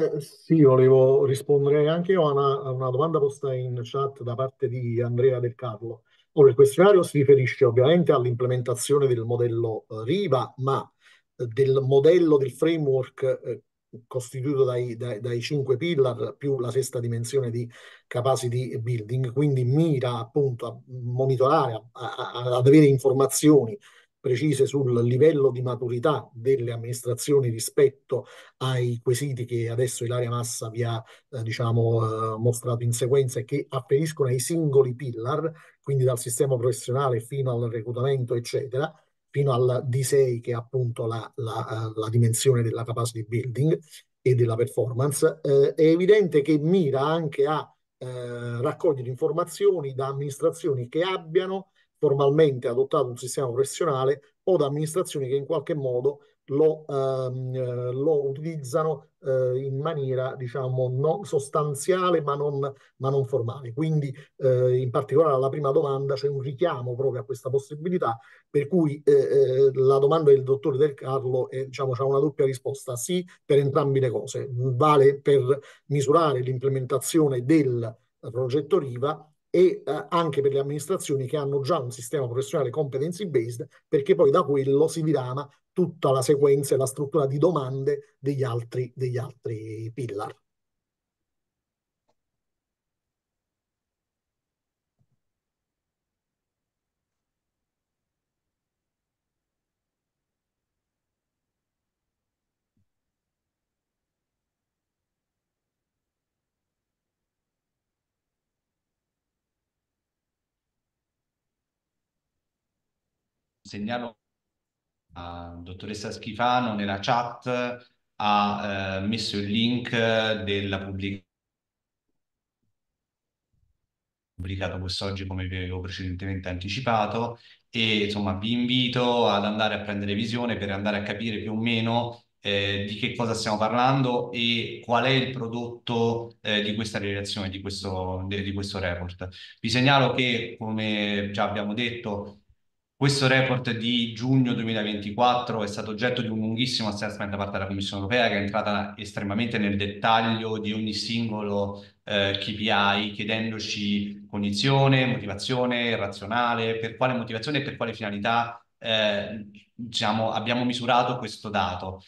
Eh, sì, volevo rispondere anche io a una, a una, domanda posta in chat da parte di Andrea Del Carlo. Ora, il questionario si riferisce ovviamente all'implementazione del modello eh, Riva, ma eh, del modello del framework costituito dai, dai, dai, cinque pillar più la sesta dimensione di capacity building, quindi mira appunto a monitorare, ad avere informazioni precise sul livello di maturità delle amministrazioni rispetto ai quesiti che adesso Ilaria Massa vi ha eh, diciamo, eh, mostrato in sequenza e che afferiscono ai singoli pillar, quindi dal sistema professionale fino al reclutamento, eccetera, fino al D6 che è appunto la, la, eh, la dimensione della capacity building e della performance, eh, è evidente che mira anche a eh, raccogliere informazioni da amministrazioni che abbiano formalmente adottato un sistema professionale o da amministrazioni che in qualche modo lo, ehm, eh, lo utilizzano eh, in maniera diciamo non sostanziale ma non, ma non formale. Quindi eh, in particolare alla prima domanda c'è un richiamo proprio a questa possibilità per cui eh, eh la domanda del dottore Del Carlo è, diciamo, ha una doppia risposta, sì per entrambe le cose, vale per misurare l'implementazione del progetto Riva e eh, anche per le amministrazioni che hanno già un sistema professionale competency based, perché poi da quello si dirama tutta la sequenza e la struttura di domande degli altri, degli altri pillar. segnalo a dottoressa Schifano nella chat ha eh, messo il link della pubblicazione pubblicato quest'oggi come vi avevo precedentemente anticipato e insomma vi invito ad andare a prendere visione per andare a capire più o meno eh, di che cosa stiamo parlando e qual è il prodotto eh, di questa relazione, di questo, di questo report. Vi segnalo che, come già abbiamo detto, questo report di giugno 2024 è stato oggetto di un lunghissimo assessment da parte della Commissione europea che è entrata estremamente nel dettaglio di ogni singolo eh, KPI chiedendoci cognizione, motivazione, razionale, per quale motivazione e per quale finalità eh, diciamo, abbiamo misurato questo dato.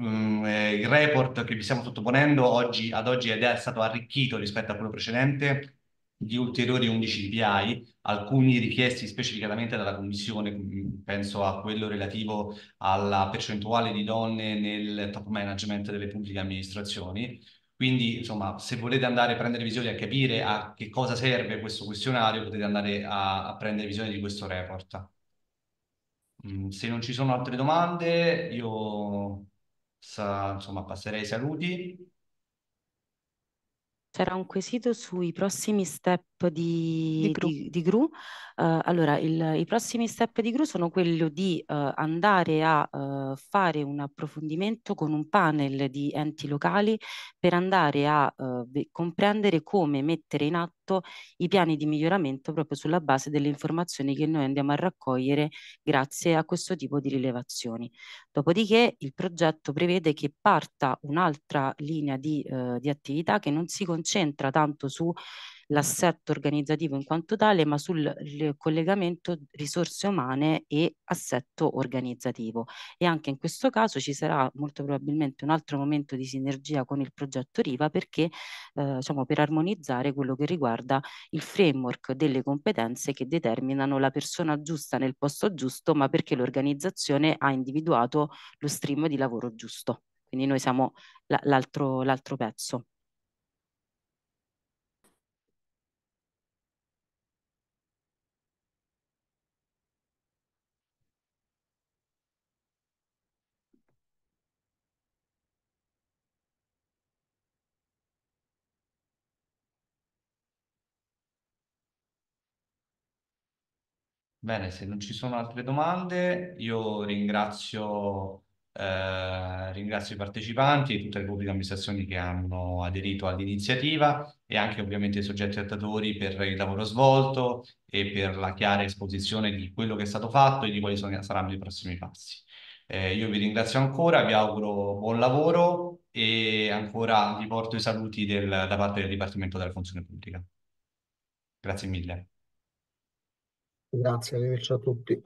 Mm, eh, il report che vi stiamo sottoponendo oggi, ad oggi è stato arricchito rispetto a quello precedente di ulteriori 11 PI, alcuni richiesti specificatamente dalla Commissione, mm, penso a quello relativo alla percentuale di donne nel top management delle pubbliche amministrazioni. Quindi, insomma, se volete andare a prendere visione e capire a che cosa serve questo questionario, potete andare a, a prendere visione di questo report. Mm, se non ci sono altre domande, io sa, insomma, passerei ai saluti c'era un quesito sui prossimi step step di, di Gru. Uh, allora, il, i prossimi step di Gru sono quello di uh, andare a uh, fare un approfondimento con un panel di enti locali per andare a comprendere come mettere in atto i piani di miglioramento proprio sulla base delle informazioni che noi andiamo a raccogliere grazie a questo tipo di rilevazioni. Dopodiché il progetto prevede che parta un'altra linea di, di attività che non si concentra tanto su l'assetto organizzativo in quanto tale, ma sul collegamento risorse umane e assetto organizzativo. E anche in questo caso ci sarà molto probabilmente un altro momento di sinergia con il progetto Riva perché eh, diciamo, per armonizzare quello che riguarda il framework delle competenze che determinano la persona giusta nel posto giusto, ma perché l'organizzazione ha individuato lo stream di lavoro giusto. Quindi noi siamo l'altro pezzo. Bene, se non ci sono altre domande, io ringrazio, eh, ringrazio i partecipanti e tutte le pubbliche amministrazioni che hanno aderito all'iniziativa e anche ovviamente i soggetti attuatori per il lavoro svolto e per la chiara esposizione di quello che è stato fatto e di quali sono, saranno i prossimi passi. Eh, io vi ringrazio ancora, vi auguro buon lavoro e ancora vi porto i saluti del, da parte del Dipartimento della Funzione Pubblica. Grazie mille. Grazie, arrivederci a tutti.